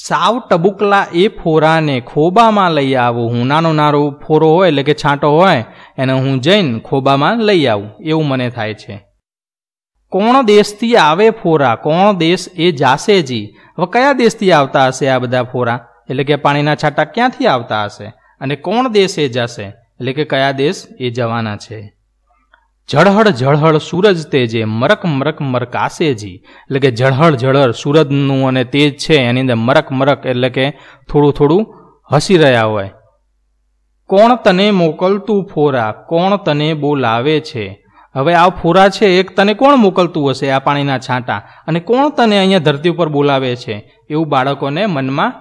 સાવ ટબુકલા એ ફોરાને ખોબામાં લઈ આવું હું નાનો નાનો ફોરો હોય એટલે કે છાંટો હોય એને હું જઈને ખોબામાં લઈ આવું એવું મને થાય છે કોણ દેશથી આવે ફોરા કોણ દેશ એ જાશે જી હવે કયા દેશથી આવતા હશે આ બધા ફોરા એટલે કે પાણીના છાંટા ક્યાંથી આવતા હશે અને કોણ દેશ એ જશે એટલે કે કયા દેશ એ જવાના છે ઝળહળ ઝળહળ સૂરજ તેજે મરક મરક મરકાસેજી એટલે કે ઝળહળ ઝળહળ સૂરજનું અને તેજ છે એની અંદર મરક મરક એટલે કે થોડું થોડું હસી રહ્યા હોય કોણ તને મોકલતું ફોરા કોણ તને બોલાવે છે હવે આ ફોરા છે એક તને કોણ મોકલતું હશે આ પાણીના છાંટા અને કોણ તને અહીંયા ધરતી ઉપર બોલાવે છે એવું બાળકોને મનમાં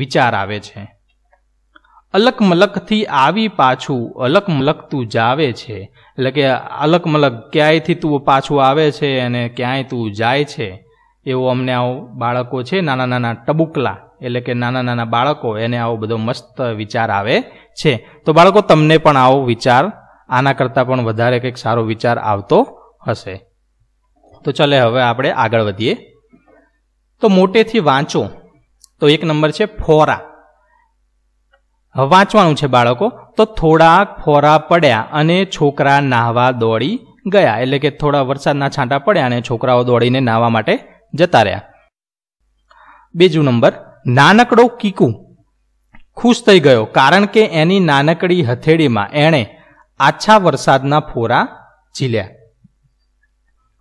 વિચાર આવે છે અલકમલકથી આવી પાછું તું જાવે છે એટલે કે અલકમલક ક્યાંયથી તું પાછું આવે છે અને ક્યાંય તું જાય છે એવો અમને આવો બાળકો છે નાના નાના ટબુકલા એટલે કે નાના નાના બાળકો એને આવો બધો મસ્ત વિચાર આવે છે તો બાળકો તમને પણ આવો વિચાર આના કરતાં પણ વધારે કંઈક સારો વિચાર આવતો હશે તો ચાલે હવે આપણે આગળ વધીએ તો મોટેથી વાંચો તો એક નંબર છે ફોરા વાંચવાનું છે બાળકો તો થોડાક ફોરા પડ્યા અને છોકરા નાહવા દોડી ગયા એટલે કે થોડા વરસાદના છાંટા પડ્યા અને છોકરાઓ દોડીને નાહવા માટે જતા રહ્યા બીજું નંબર નાનકડો કીકુ ખુશ થઈ ગયો કારણ કે એની નાનકડી હથેળીમાં એણે આછા વરસાદના ફોરા ઝીલ્યા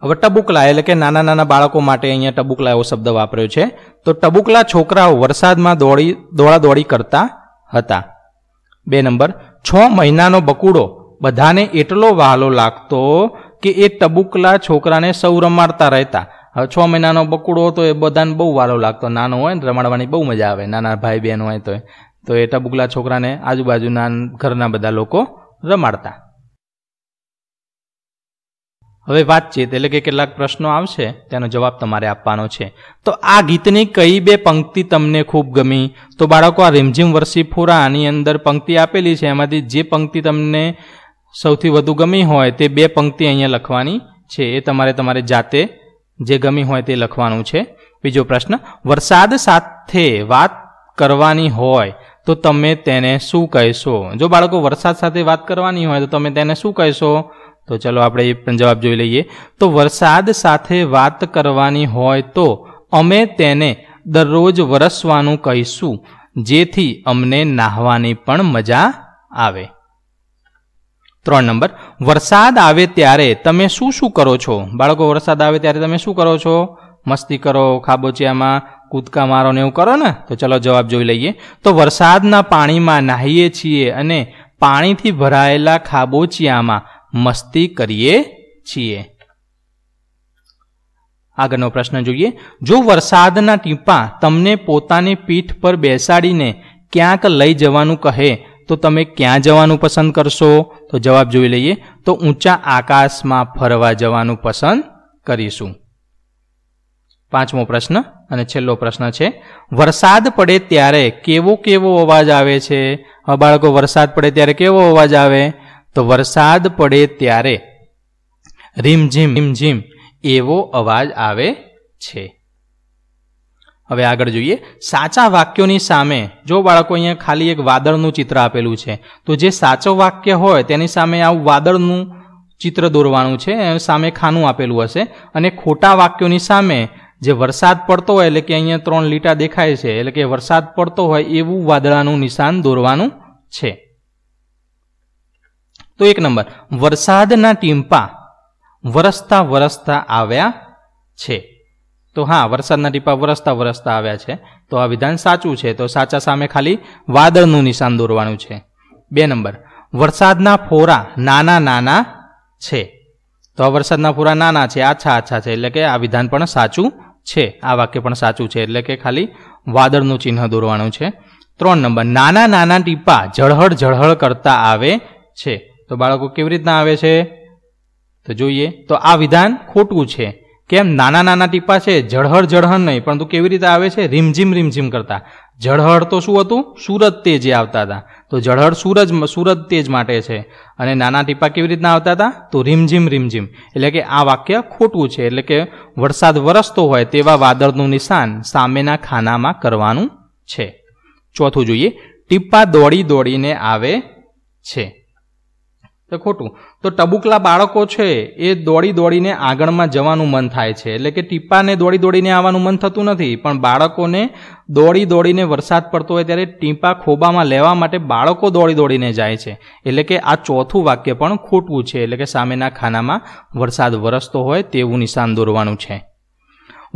હવે ટબુકલા એટલે કે નાના નાના બાળકો માટે અહીંયા ટબુકલા એવો શબ્દ વાપર્યો છે તો ટબુકલા છોકરાઓ વરસાદમાં દોડી દોડાદોડી કરતા હતા બે નંબર છ મહિનાનો બકુડો બધાને એટલો વહાલો લાગતો કે એ ટબુકલા છોકરાને સૌ રમાડતા રહેતા હવે છ મહિનાનો બકુડો હતો એ બધાને બહુ વાલો લાગતો નાનો હોય ને રમાડવાની બહુ મજા આવે નાના ભાઈ બહેન હોય તો એ ટબુકલા છોકરાને આજુબાજુના ઘરના બધા લોકો રમાડતા હવે વાતચીત એટલે કે કેટલાક પ્રશ્નો આવશે તેનો જવાબ તમારે આપવાનો છે તો આ ગીતની કઈ બે પંક્તિ તમને ખૂબ ગમી તો બાળકો આ રિમઝિમ વર્ષી ફુરાની અંદર પંક્તિ આપેલી છે એમાંથી જે પંક્તિ તમને સૌથી વધુ ગમી હોય તે બે પંક્તિ અહીંયા લખવાની છે એ તમારે તમારે જાતે જે ગમી હોય તે લખવાનું છે બીજો પ્રશ્ન વરસાદ સાથે વાત કરવાની હોય તો તમે તેને શું કહેશો જો બાળકો વરસાદ સાથે વાત કરવાની હોય તો તમે તેને શું કહેશો તો ચલો આપણે એ પણ જવાબ જોઈ લઈએ તો વરસાદ સાથે વાત કરવાની હોય તો અમે તેને દરરોજ વરસવાનું કહીશું જેથી અમને નાહવાની પણ મજા આવે ત્રણ નંબર વરસાદ આવે ત્યારે તમે શું શું કરો છો બાળકો વરસાદ આવે ત્યારે તમે શું કરો છો મસ્તી કરો ખાબોચિયામાં કૂદકા મારો ને એવું કરો ને તો ચલો જવાબ જોઈ લઈએ તો વરસાદના પાણીમાં નાહીએ છીએ અને પાણીથી ભરાયેલા ખાબોચિયામાં મસ્તી કરીએ છીએ આગળનો પ્રશ્ન જોઈએ જો વરસાદના ટીપા તમને પોતાની પીઠ પર બેસાડીને ક્યાંક લઈ જવાનું કહે તો તમે ક્યાં જવાનું પસંદ કરશો તો જવાબ જોઈ લઈએ તો ઊંચા આકાશમાં ફરવા જવાનું પસંદ કરીશું પાંચમો પ્રશ્ન અને છેલ્લો પ્રશ્ન છે વરસાદ પડે ત્યારે કેવો કેવો અવાજ આવે છે બાળકો વરસાદ પડે ત્યારે કેવો અવાજ આવે તો વરસાદ પડે ત્યારે રીમઝીમ રીમઝીમ એવો અવાજ આવે છે હવે આગળ જોઈએ સાચા વાક્યોની સામે જો બાળકો અહીંયા ખાલી એક વાદળનું ચિત્ર આપેલું છે તો જે સાચો વાક્ય હોય તેની સામે આવું વાદળનું ચિત્ર દોરવાનું છે સામે ખાનું આપેલું હશે અને ખોટા વાક્યોની સામે જે વરસાદ પડતો હોય એટલે કે અહીંયા ત્રણ લીટા દેખાય છે એટલે કે વરસાદ પડતો હોય એવું વાદળાનું નિશાન દોરવાનું છે તો એક નંબર વરસાદના ટીમ્પા વરસતા વરસતા આવ્યા છે તો હા વરસાદના ટીપા વરસતા વરસતા આવ્યા છે તો આ વિધાન સાચું છે તો સાચા સામે ખાલી વાદળનું નિશાન દોરવાનું છે બે નંબર વરસાદના ફોરા નાના નાના છે તો આ વરસાદના ફોરા નાના છે આછા આછા છે એટલે કે આ વિધાન પણ સાચું છે આ વાક્ય પણ સાચું છે એટલે કે ખાલી વાદળનું ચિહ્ન દોરવાનું છે ત્રણ નંબર નાના નાના ટીપા ઝળહળ ઝળહળ કરતા આવે છે તો બાળકો કેવી રીતના આવે છે તો જોઈએ તો આ વિધાન ખોટું છે કેમ નાના નાના ટીપા છે જળહળ જળહળ નહીં પરંતુ કેવી રીતે આવે છે રીમઝીમ રીમઝીમ કરતા જળહળ તો શું હતું સુરત તેજ આવતા હતા તો જળહળ સૂરજ સુરત તેજ માટે છે અને નાના ટીપા કેવી રીતના આવતા હતા તો રીમઝીમ રીમઝીમ એટલે કે આ વાક્ય ખોટું છે એટલે કે વરસાદ વરસતો હોય તેવા વાદળનું નિશાન સામેના ખાનામાં કરવાનું છે ચોથું જોઈએ ટીપા દોડી દોડીને આવે છે તો ખોટું તો ટબુકલા બાળકો છે એ દોડી દોડીને આગળમાં જવાનું મન થાય છે એટલે કે ટીપાને દોડી દોડીને આવવાનું મન થતું નથી પણ બાળકોને દોડી દોડીને વરસાદ પડતો હોય ત્યારે ટીપા ખોબામાં લેવા માટે બાળકો દોડી દોડીને જાય છે એટલે કે આ ચોથું વાક્ય પણ ખોટવું છે એટલે કે સામેના ખાનામાં વરસાદ વરસતો હોય તેવું નિશાન દોરવાનું છે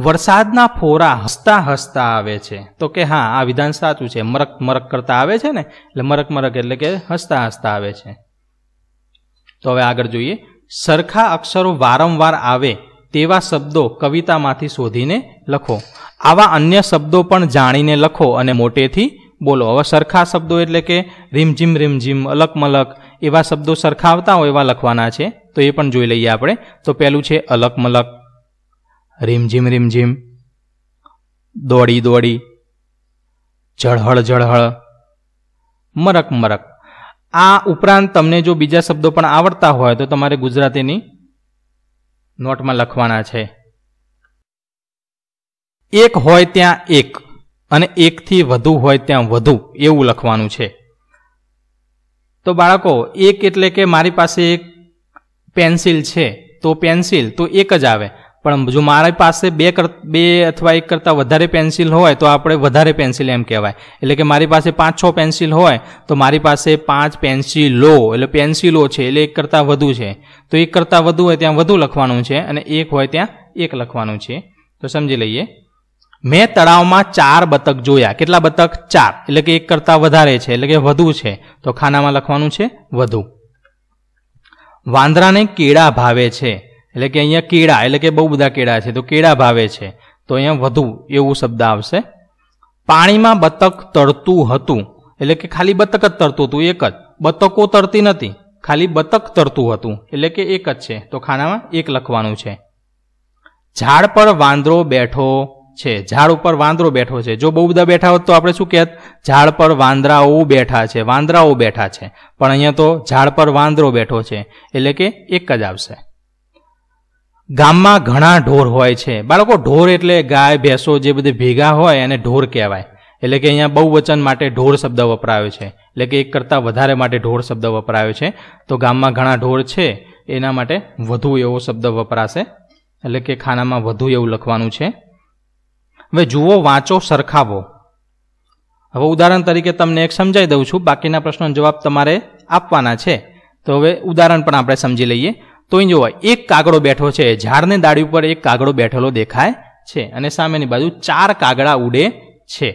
વરસાદના ફોરા હસતા હસતા આવે છે તો કે હા આ વિધાન સાચું છે મરક મરક કરતા આવે છે ને એટલે મરક મરક એટલે કે હસતા હસતા આવે છે તો હવે આગળ જોઈએ સરખા અક્ષરો વારંવાર આવે તેવા શબ્દો કવિતામાંથી શોધીને લખો આવા અન્ય શબ્દો પણ જાણીને લખો અને મોટેથી બોલો હવે સરખા શબ્દો એટલે કે રીમઝીમ રીમઝીમ અલક મલક એવા શબ્દો સરખા આવતા હોય એવા લખવાના છે તો એ પણ જોઈ લઈએ આપણે તો પહેલું છે અલક મલક રીમઝીમ રીમઝીમ દોડી દોડી ઝળહળ ઝળહળ મરક મરક આ ઉપરાંત તમને જો બીજા શબ્દો પણ આવડતા હોય તો તમારે ગુજરાતીની નોટમાં લખવાના છે એક હોય ત્યાં એક અને એકથી વધુ હોય ત્યાં વધુ એવું લખવાનું છે તો બાળકો એક એટલે કે મારી પાસે એક પેન્સિલ છે તો પેન્સિલ તો એક જ આવે પણ જો મારી પાસે બે કર બે અથવા એક કરતાં વધારે પેન્સિલ હોય તો આપણે વધારે પેન્સિલ એમ કહેવાય એટલે કે મારી પાસે પાંચ છ પેન્સિલ હોય તો મારી પાસે પાંચ પેન્સિલો એટલે પેન્સિલો છે એટલે એક કરતાં વધુ છે તો એક કરતાં વધુ હોય ત્યાં વધુ લખવાનું છે અને એક હોય ત્યાં એક લખવાનું છે તો સમજી લઈએ મેં તળાવમાં ચાર બતક જોયા કેટલા બતક ચાર એટલે કે એક કરતાં વધારે છે એટલે કે વધુ છે તો ખાનામાં લખવાનું છે વધુ વાંદરાને કેળા ભાવે છે એટલે કે અહીંયા કેળા એટલે કે બહુ બધા કેળા છે તો કેળા ભાવે છે તો અહીંયા વધુ એવું શબ્દ આવશે પાણીમાં બતક તરતું હતું એટલે કે ખાલી બતક જ તરતું હતું એક જ બતકો તરતી નથી ખાલી બતક તરતું હતું એટલે કે એક જ છે તો ખાનામાં એક લખવાનું છે ઝાડ પર વાંદરો બેઠો છે ઝાડ ઉપર વાંદરો બેઠો છે જો બહુ બધા બેઠા હોત તો આપણે શું કહેત ઝાડ પર વાંદરાઓ બેઠા છે વાંદરાઓ બેઠા છે પણ અહીંયા તો ઝાડ પર વાંદરો બેઠો છે એટલે કે એક જ આવશે ગામમાં ઘણા ઢોર હોય છે બાળકો ઢોર એટલે ગાય ભેંસો જે બધે ભેગા હોય એને ઢોર કહેવાય એટલે કે અહીંયા બહુવચન માટે ઢોર શબ્દ વપરાયો છે એટલે કે એક કરતાં વધારે માટે ઢોર શબ્દ વપરાયો છે તો ગામમાં ઘણા ઢોર છે એના માટે વધુ એવો શબ્દ વપરાશે એટલે કે ખાનામાં વધુ એવું લખવાનું છે હવે જુઓ વાંચો સરખાવો હવે ઉદાહરણ તરીકે તમને એક સમજાવી દઉં છું બાકીના પ્રશ્નોનો જવાબ તમારે આપવાના છે તો હવે ઉદાહરણ પણ આપણે સમજી લઈએ તો અહીં જોવા એક કાગડો બેઠો છે ઝાડને દાડી ઉપર એક કાગડો બેઠેલો દેખાય છે અને સામેની બાજુ ચાર કાગડા ઉડે છે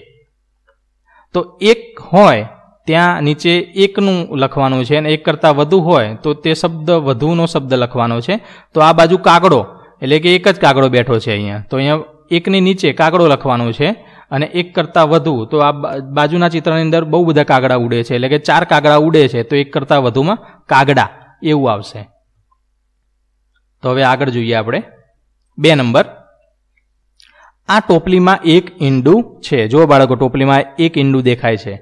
તો એક હોય ત્યાં નીચે એકનું લખવાનું છે અને એક કરતાં વધુ હોય તો તે શબ્દ વધુનો શબ્દ લખવાનો છે તો આ બાજુ કાગડો એટલે કે એક જ કાગડો બેઠો છે અહીંયા તો અહીંયા એકની નીચે કાગડો લખવાનો છે અને એક કરતાં વધુ તો આ બાજુના ચિત્રની અંદર બહુ બધા કાગડા ઉડે છે એટલે કે ચાર કાગડા ઉડે છે તો એક કરતાં વધુમાં કાગડા એવું આવશે તો હવે આગળ જોઈએ આપણે બે નંબર આ ટોપલીમાં એક ઈંડું છે જો બાળકો ટોપલીમાં એક ઈંડું દેખાય છે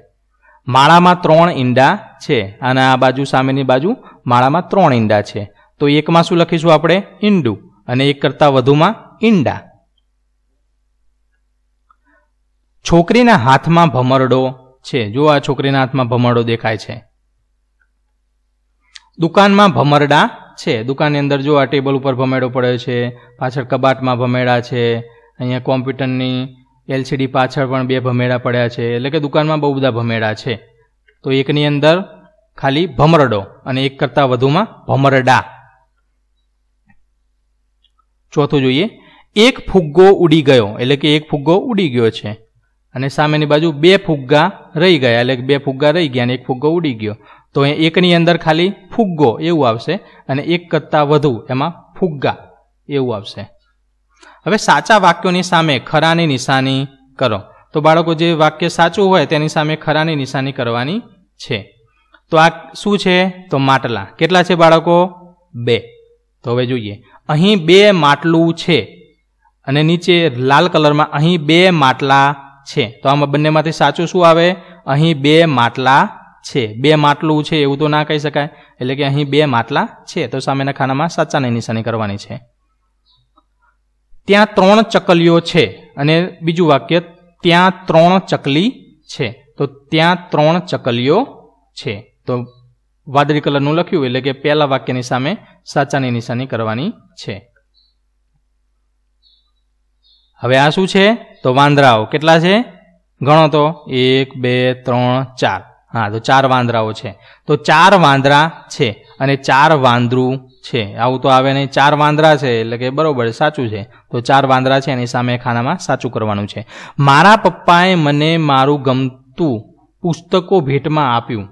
માળામાં ત્રણ ઈંડા છે અને આ બાજુ સામેની બાજુ માળામાં ત્રણ ઈંડા છે તો એકમાં શું લખીશું આપણે ઈંડું અને એક કરતાં વધુમાં ઈંડા છોકરીના હાથમાં ભમરડો છે જો આ છોકરીના હાથમાં ભમરડો દેખાય છે દુકાનમાં ભમરડા છે દુકાનની અંદર જો આ ટેબલ ઉપર ભમેડો પડ્યો છે પાછળ કબાટમાં ભમેડા છે અહીંયા કોમ્પ્યુટરની એલસીડી પાછળ પણ બે ભમેડા પડ્યા છે એટલે કે દુકાનમાં બહુ બધા ભમેડા છે તો એકની અંદર ખાલી ભમરડો અને એક કરતાં વધુમાં ભમરડા ચોથું જોઈએ એક ફુગ્ગો ઉડી ગયો એટલે કે એક ફુગ્ગો ઉડી ગયો છે અને સામેની બાજુ બે ફુગ્ગા રહી ગયા એટલે બે ફુગ્ગા રહી ગયા અને એક ફુગ્ગો ઉડી ગયો તો એ એકની અંદર ખાલી ફુગ્ગો એવું આવશે અને એક કરતાં વધુ એમાં ફુગ્ગા એવું આવશે હવે સાચા વાક્યોની સામે ખરાની નિશાની કરો તો બાળકો જે વાક્ય સાચું હોય તેની સામે ખરાની નિશાની કરવાની છે તો આ શું છે તો માટલા કેટલા છે બાળકો બે તો હવે જોઈએ અહીં બે માટલું છે અને નીચે લાલ કલરમાં અહીં બે માટલા છે તો આમાં બંનેમાંથી સાચું શું આવે અહીં બે માટલા છે બે માટલું છે એવું તો ના કહી શકાય એટલે કે અહીં બે માટલા છે તો સામેના ખાનામાં સાચાની નિશાની કરવાની છે ત્યાં ત્રણ ચકલીઓ છે અને બીજું વાક્ય ત્યાં ત્રણ ચકલી છે તો ત્યાં ત્રણ ચકલીઓ છે તો વાદળી કલરનું લખ્યું એટલે કે પહેલા વાક્યની સામે સાચાની નિશાની કરવાની છે હવે આ શું છે તો વાંદરાઓ કેટલા છે ગણો તો એક બે ત્રણ ચાર હા તો ચાર વાંદરાઓ છે તો ચાર વાંદરા છે અને ચાર વાંદરું છે આવું તો આવે નહીં ચાર વાંદરા છે એટલે કે બરોબર સાચું છે તો ચાર વાંદરા છે એની સામે ખાનામાં સાચું કરવાનું છે મારા પપ્પાએ મને મારું ગમતું પુસ્તકો ભેટમાં આપ્યું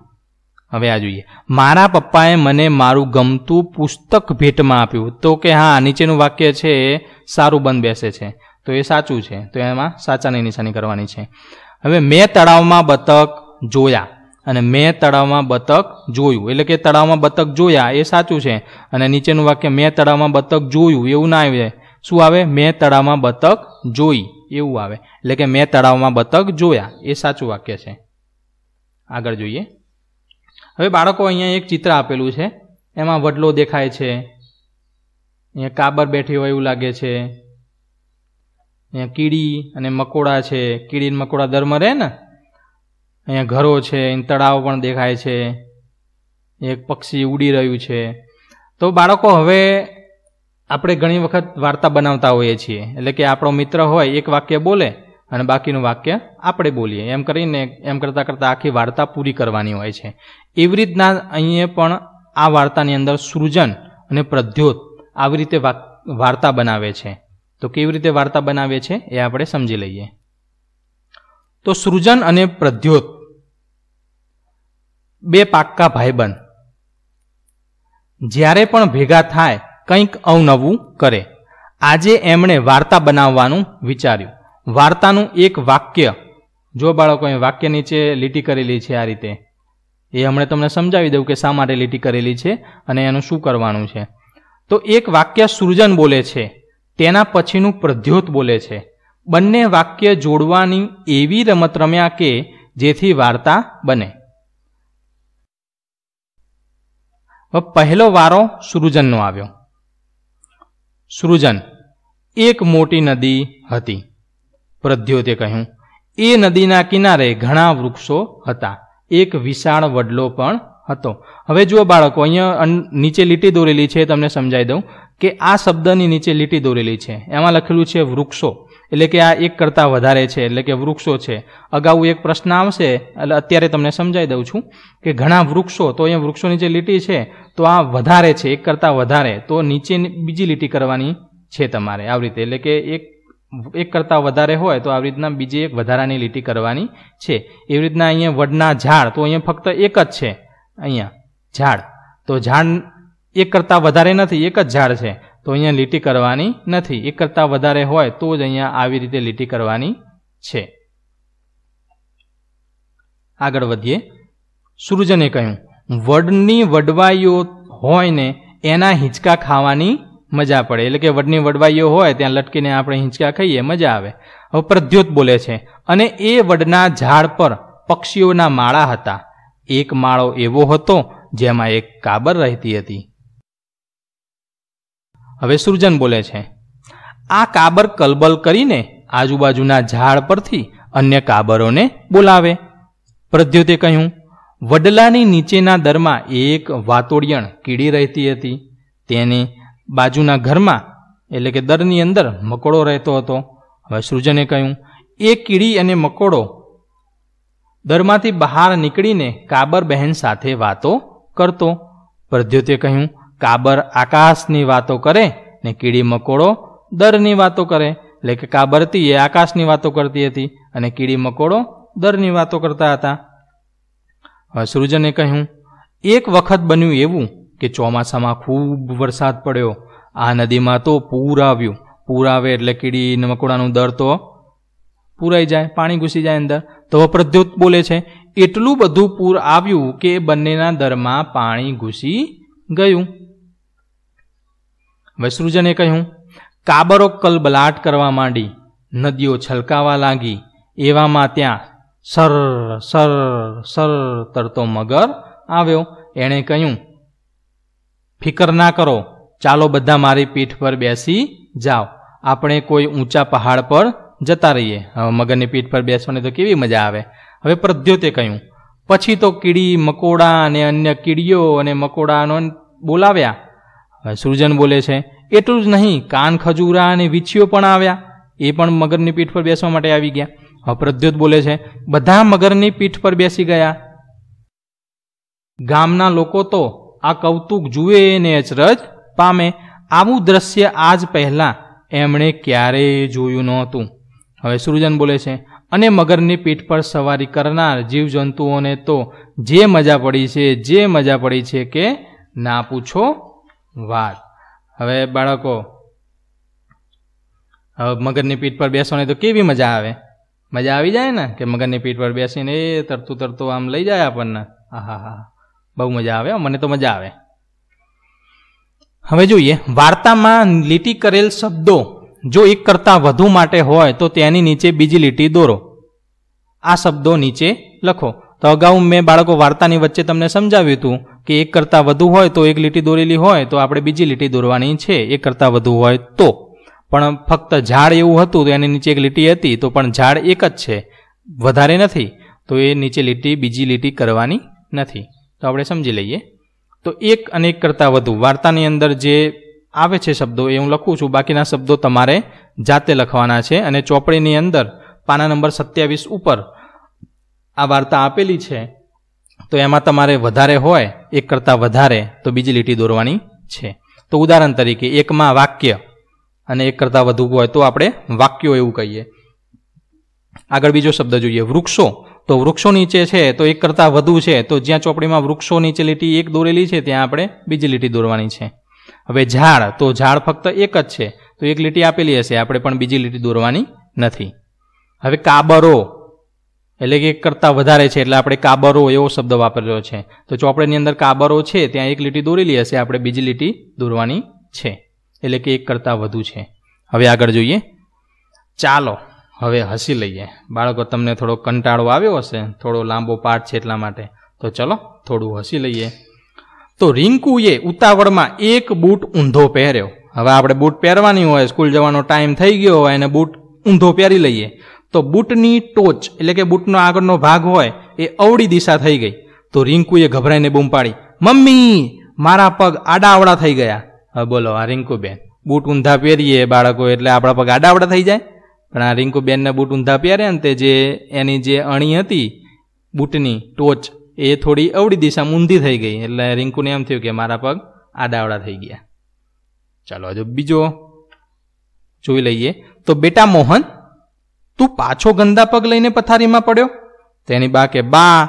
હવે આ જોઈએ મારા પપ્પાએ મને મારું ગમતું પુસ્તક ભેટમાં આપ્યું તો કે હા નીચેનું વાક્ય છે એ સારું બંધ બેસે છે તો એ સાચું છે તો એમાં સાચાની નિશાની કરવાની છે હવે મેં તળાવમાં બતક જોયા અને મેં તળાવમાં બતક જોયું એટલે કે તળાવમાં બતક જોયા એ સાચું છે અને નીચેનું વાક્ય મેં તળાવમાં બતક જોયું એવું ના આવે શું આવે મેં તળાવમાં બતક જોઈ એવું આવે એટલે કે મેં તળાવમાં બતક જોયા એ સાચું વાક્ય છે આગળ જોઈએ હવે બાળકો અહીંયા એક ચિત્ર આપેલું છે એમાં વડલો દેખાય છે અહીંયા કાબર બેઠી હોય એવું લાગે છે અહીંયા કીડી અને મકોડા છે કીડી મકોડા ધર્મ રહે ને અહીંયા ઘરો છે અહીં તળાવ પણ દેખાય છે એક પક્ષી ઉડી રહ્યું છે તો બાળકો હવે આપણે ઘણી વખત વાર્તા બનાવતા હોઈએ છીએ એટલે કે આપણો મિત્ર હોય એક વાક્ય બોલે અને બાકીનું વાક્ય આપણે બોલીએ એમ કરીને એમ કરતાં કરતાં આખી વાર્તા પૂરી કરવાની હોય છે એવી રીતના અહીંયા પણ આ વાર્તાની અંદર સૃજન અને પ્રદ્યોત આવી રીતે વાર્તા બનાવે છે તો કેવી રીતે વાર્તા બનાવે છે એ આપણે સમજી લઈએ તો સૃજન અને પ્રદ્યોત બે પાક્કા ભાઈબંધ જ્યારે પણ ભેગા થાય કંઈક અવનવું કરે આજે એમણે વાર્તા બનાવવાનું વિચાર્યું વાર્તાનું એક વાક્ય જો બાળકો એ વાક્ય નીચે લીટી કરેલી છે આ રીતે એ હમણે તમને સમજાવી દઉં કે શા માટે લીટી કરેલી છે અને એનું શું કરવાનું છે તો એક વાક્ય સૃજન બોલે છે તેના પછીનું પ્રદ્યોત બોલે છે બંને વાક્ય જોડવાની એવી રમત રમ્યા કે જેથી વાર્તા બને પહેલો વારો સૃજનનો આવ્યો સૃજન એક મોટી નદી હતી પ્રદ્યોતે કહ્યું એ નદીના કિનારે ઘણા વૃક્ષો હતા એક વિશાળ વડલો પણ હતો હવે જુઓ બાળકો અહીંયા નીચે લીટી દોરેલી છે તમને સમજાવી દઉં કે આ શબ્દની નીચે લીટી દોરેલી છે એમાં લખેલું છે વૃક્ષો એટલે કે આ એક કરતાં વધારે છે એટલે કે વૃક્ષો છે અગાઉ એક પ્રશ્ન આવશે એટલે અત્યારે તમને સમજાવી દઉં છું કે ઘણા વૃક્ષો તો અહીંયા વૃક્ષોની જે લીટી છે તો આ વધારે છે એક કરતાં વધારે તો નીચેની બીજી લીટી કરવાની છે તમારે આવી રીતે એટલે કે એક એક કરતાં વધારે હોય તો આવી રીતના બીજી એક વધારાની લીટી કરવાની છે એવી રીતના અહીંયા વડના ઝાડ તો અહીંયા ફક્ત એક જ છે અહીંયા ઝાડ તો ઝાડ એક કરતાં વધારે નથી એક જ ઝાડ છે તો અહીંયા લીટી કરવાની નથી એક કરતાં વધારે હોય તો જ અહીંયા આવી રીતે લીટી કરવાની છે આગળ વધીએ સુરજને કહ્યું વડની વડવાઈઓ હોય ને એના હિંચકા ખાવાની મજા પડે એટલે કે વડની વડવાઈઓ હોય ત્યાં લટકીને આપણે હિંચકા ખાઈએ મજા આવે હવે પ્રદ્યોત બોલે છે અને એ વડના ઝાડ પર પક્ષીઓના માળા હતા એક માળો એવો હતો જેમાં એક કાબર રહેતી હતી હવે સૃજન બોલે છે આ કાબર કલબલ કરીને આજુબાજુના ઝાડ પરથી અન્ય કાબરોને બોલાવે પ્રદ્યુતે કહ્યું વડલાની નીચેના દરમાં એક વાતોડિયણ કીડી રહેતી હતી તેની બાજુના ઘરમાં એટલે કે દરની અંદર મકોડો રહેતો હતો હવે સૃજને કહ્યું એ કીડી અને મકોડો દરમાંથી બહાર નીકળીને કાબર બહેન સાથે વાતો કરતો પ્રદ્યુતે કહ્યું કાબર આકાશની વાતો કરે ને કીડી મકોડો દરની વાતો કરે એટલે કે કાબરતી એ આકાશની વાતો કરતી હતી અને કીડી મકોડો દરની વાતો કરતા હતા સૃજને કહ્યું એક વખત બન્યું એવું કે ચોમાસામાં ખૂબ વરસાદ પડ્યો આ નદીમાં તો પૂર આવ્યું પૂર આવે એટલે કીડી મકોડાનું દર તો પૂરાઈ જાય પાણી ઘૂસી જાય અંદર તો પ્રદ્યુત બોલે છે એટલું બધું પૂર આવ્યું કે બંનેના દરમાં પાણી ઘૂસી ગયું વૈશ્રુજને કહ્યું કાબરોક્કલ બલાટ કરવા માંડી નદીઓ છલકાવા લાગી એવામાં ત્યાં સર સર સર તરતો મગર આવ્યો એણે કહ્યું ફિકર ના કરો ચાલો બધા મારી પીઠ પર બેસી જાઓ આપણે કોઈ ઊંચા પહાડ પર જતા રહીએ હવે મગરની પીઠ પર બેસવાની તો કેવી મજા આવે હવે પ્રદ્યોતે કહ્યું પછી તો કીડી મકોડા અને અન્ય કીડીઓ અને મકોડાનો બોલાવ્યા સૃજન બોલે છે એટલું જ નહીં કાન ખજૂરા અને વીછીઓ પણ આવ્યા એ પણ મગરની પીઠ પર બેસવા માટે આવી ગયા પ્રદ્યુત બોલે છે બધા મગરની પીઠ પર બેસી ગયા ગામના લોકો તો આ કૌતુક જુએ ને અચરજ પામે આવું દ્રશ્ય આજ પહેલાં એમણે ક્યારેય જોયું નહોતું હવે સૃજન બોલે છે અને મગરની પીઠ પર સવારી કરનાર જીવજંતુઓને તો જે મજા પડી છે જે મજા પડી છે કે ના પૂછો વાત હવે બાળકો હવે મગરની પીઠ પર બેસવાની તો કેવી મજા આવે મજા આવી જાય ને કે મગરની પીઠ પર બેસીને એ તરતું તરતું આમ લઈ જાય આપણને આહા હા બહુ મજા આવે મને તો મજા આવે હવે જોઈએ વાર્તામાં લીટી કરેલ શબ્દો જો એક કરતાં વધુ માટે હોય તો તેની નીચે બીજી લીટી દોરો આ શબ્દો નીચે લખો તો અગાઉ મેં બાળકો વાર્તાની વચ્ચે તમને સમજાવ્યું હતું કે એક કરતાં વધુ હોય તો એક લીટી દોરેલી હોય તો આપણે બીજી લીટી દોરવાની છે એક કરતાં વધુ હોય તો પણ ફક્ત ઝાડ એવું હતું તો એની નીચે એક લીટી હતી તો પણ ઝાડ એક જ છે વધારે નથી તો એ નીચે લીટી બીજી લીટી કરવાની નથી તો આપણે સમજી લઈએ તો એક અને એક કરતાં વધુ વાર્તાની અંદર જે આવે છે શબ્દો એ હું લખું છું બાકીના શબ્દો તમારે જાતે લખવાના છે અને ચોપડીની અંદર પાના નંબર સત્યાવીસ ઉપર આ વાર્તા આપેલી છે તો એમાં તમારે વધારે હોય એક કરતાં વધારે તો બીજી લીટી દોરવાની છે તો ઉદાહરણ તરીકે એકમાં વાક્ય અને એક કરતાં વધુ હોય તો આપણે વાક્યો એવું કહીએ આગળ બીજો શબ્દ જોઈએ વૃક્ષો તો વૃક્ષો નીચે છે તો એક કરતાં વધુ છે તો જ્યાં ચોપડીમાં વૃક્ષો નીચે લીટી એક દોરેલી છે ત્યાં આપણે બીજી લીટી દોરવાની છે હવે ઝાડ તો ઝાડ ફક્ત એક જ છે તો એક લીટી આપેલી હશે આપણે પણ બીજી લીટી દોરવાની નથી હવે કાબરો એટલે કે એક કરતાં વધારે છે એટલે આપણે કાબરો એવો શબ્દ વાપરેલો છે તો ચોપડીની અંદર કાબરો છે ત્યાં એક લીટી દોરી દોરેલી હશે આપણે બીજી લીટી દોરવાની છે એટલે કે એક કરતાં વધુ છે હવે આગળ જોઈએ ચાલો હવે હસી લઈએ બાળકો તમને થોડો કંટાળો આવ્યો હશે થોડો લાંબો પાઠ છે એટલા માટે તો ચલો થોડું હસી લઈએ તો રિંકુએ ઉતાવળમાં એક બૂટ ઊંધો પહેર્યો હવે આપણે બૂટ પહેરવાની હોય સ્કૂલ જવાનો ટાઈમ થઈ ગયો હોય અને બૂટ ઊંધો પહેરી લઈએ તો બૂટની ટોચ એટલે કે બૂટનો આગળનો ભાગ હોય એ અવળી દિશા થઈ ગઈ તો રિંકુએ ગભરાઈને બૂમ પાડી મમ્મી મારા પગ આડાવડા થઈ ગયા હવે બોલો આ રિંકુબેન બૂટ ઊંધા પહેરીએ બાળકો એટલે આપણા પગ આડાવડા થઈ જાય પણ આ રિંકુબેનને બૂટ ઊંધા પહેરે ને તે જે એની જે અણી હતી બૂટની ટોચ એ થોડી અવળી દિશા ઊંધી થઈ ગઈ એટલે રિંકુને એમ થયું કે મારા પગ આડાવડા થઈ ગયા ચાલો હજુ બીજો જોઈ લઈએ તો બેટા મોહન તું પાછો ગંદા પગ લઈને પથારીમાં પડ્યો તેની બા કે બા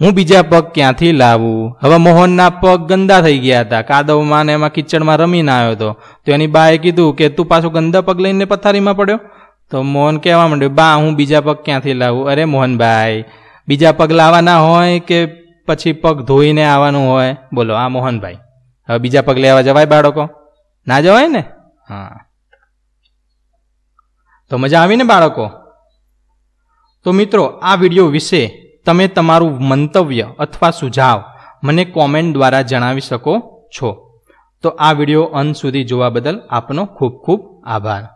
હું બીજા પગ ક્યાંથી લાવું હવે મોહનના પગ ગંદા થઈ ગયા હતા કાદવમાં ને એમાં કિચડમાં રમીને આવ્યો હતો તો એની બાએ કીધું કે તું પાછો ગંદા પગ લઈને પથારીમાં પડ્યો તો મોહન કહેવા માંડ્યો બા હું બીજા પગ ક્યાંથી લાવું અરે મોહનભાઈ બીજા પગ લાવવાના હોય કે પછી પગ ધોઈને આવવાનું હોય બોલો આ મોહનભાઈ હવે બીજા પગ લેવા જવાય બાળકો ના જવાય ને હા તો મજા આવીને બાળકો તો મિત્રો આ વિડીયો વિશે તમે તમારું મંતવ્ય અથવા સુઝાવ મને કોમેન્ટ દ્વારા જણાવી શકો છો તો આ વિડીયો અંત સુધી જોવા બદલ આપનો ખૂબ ખૂબ આભાર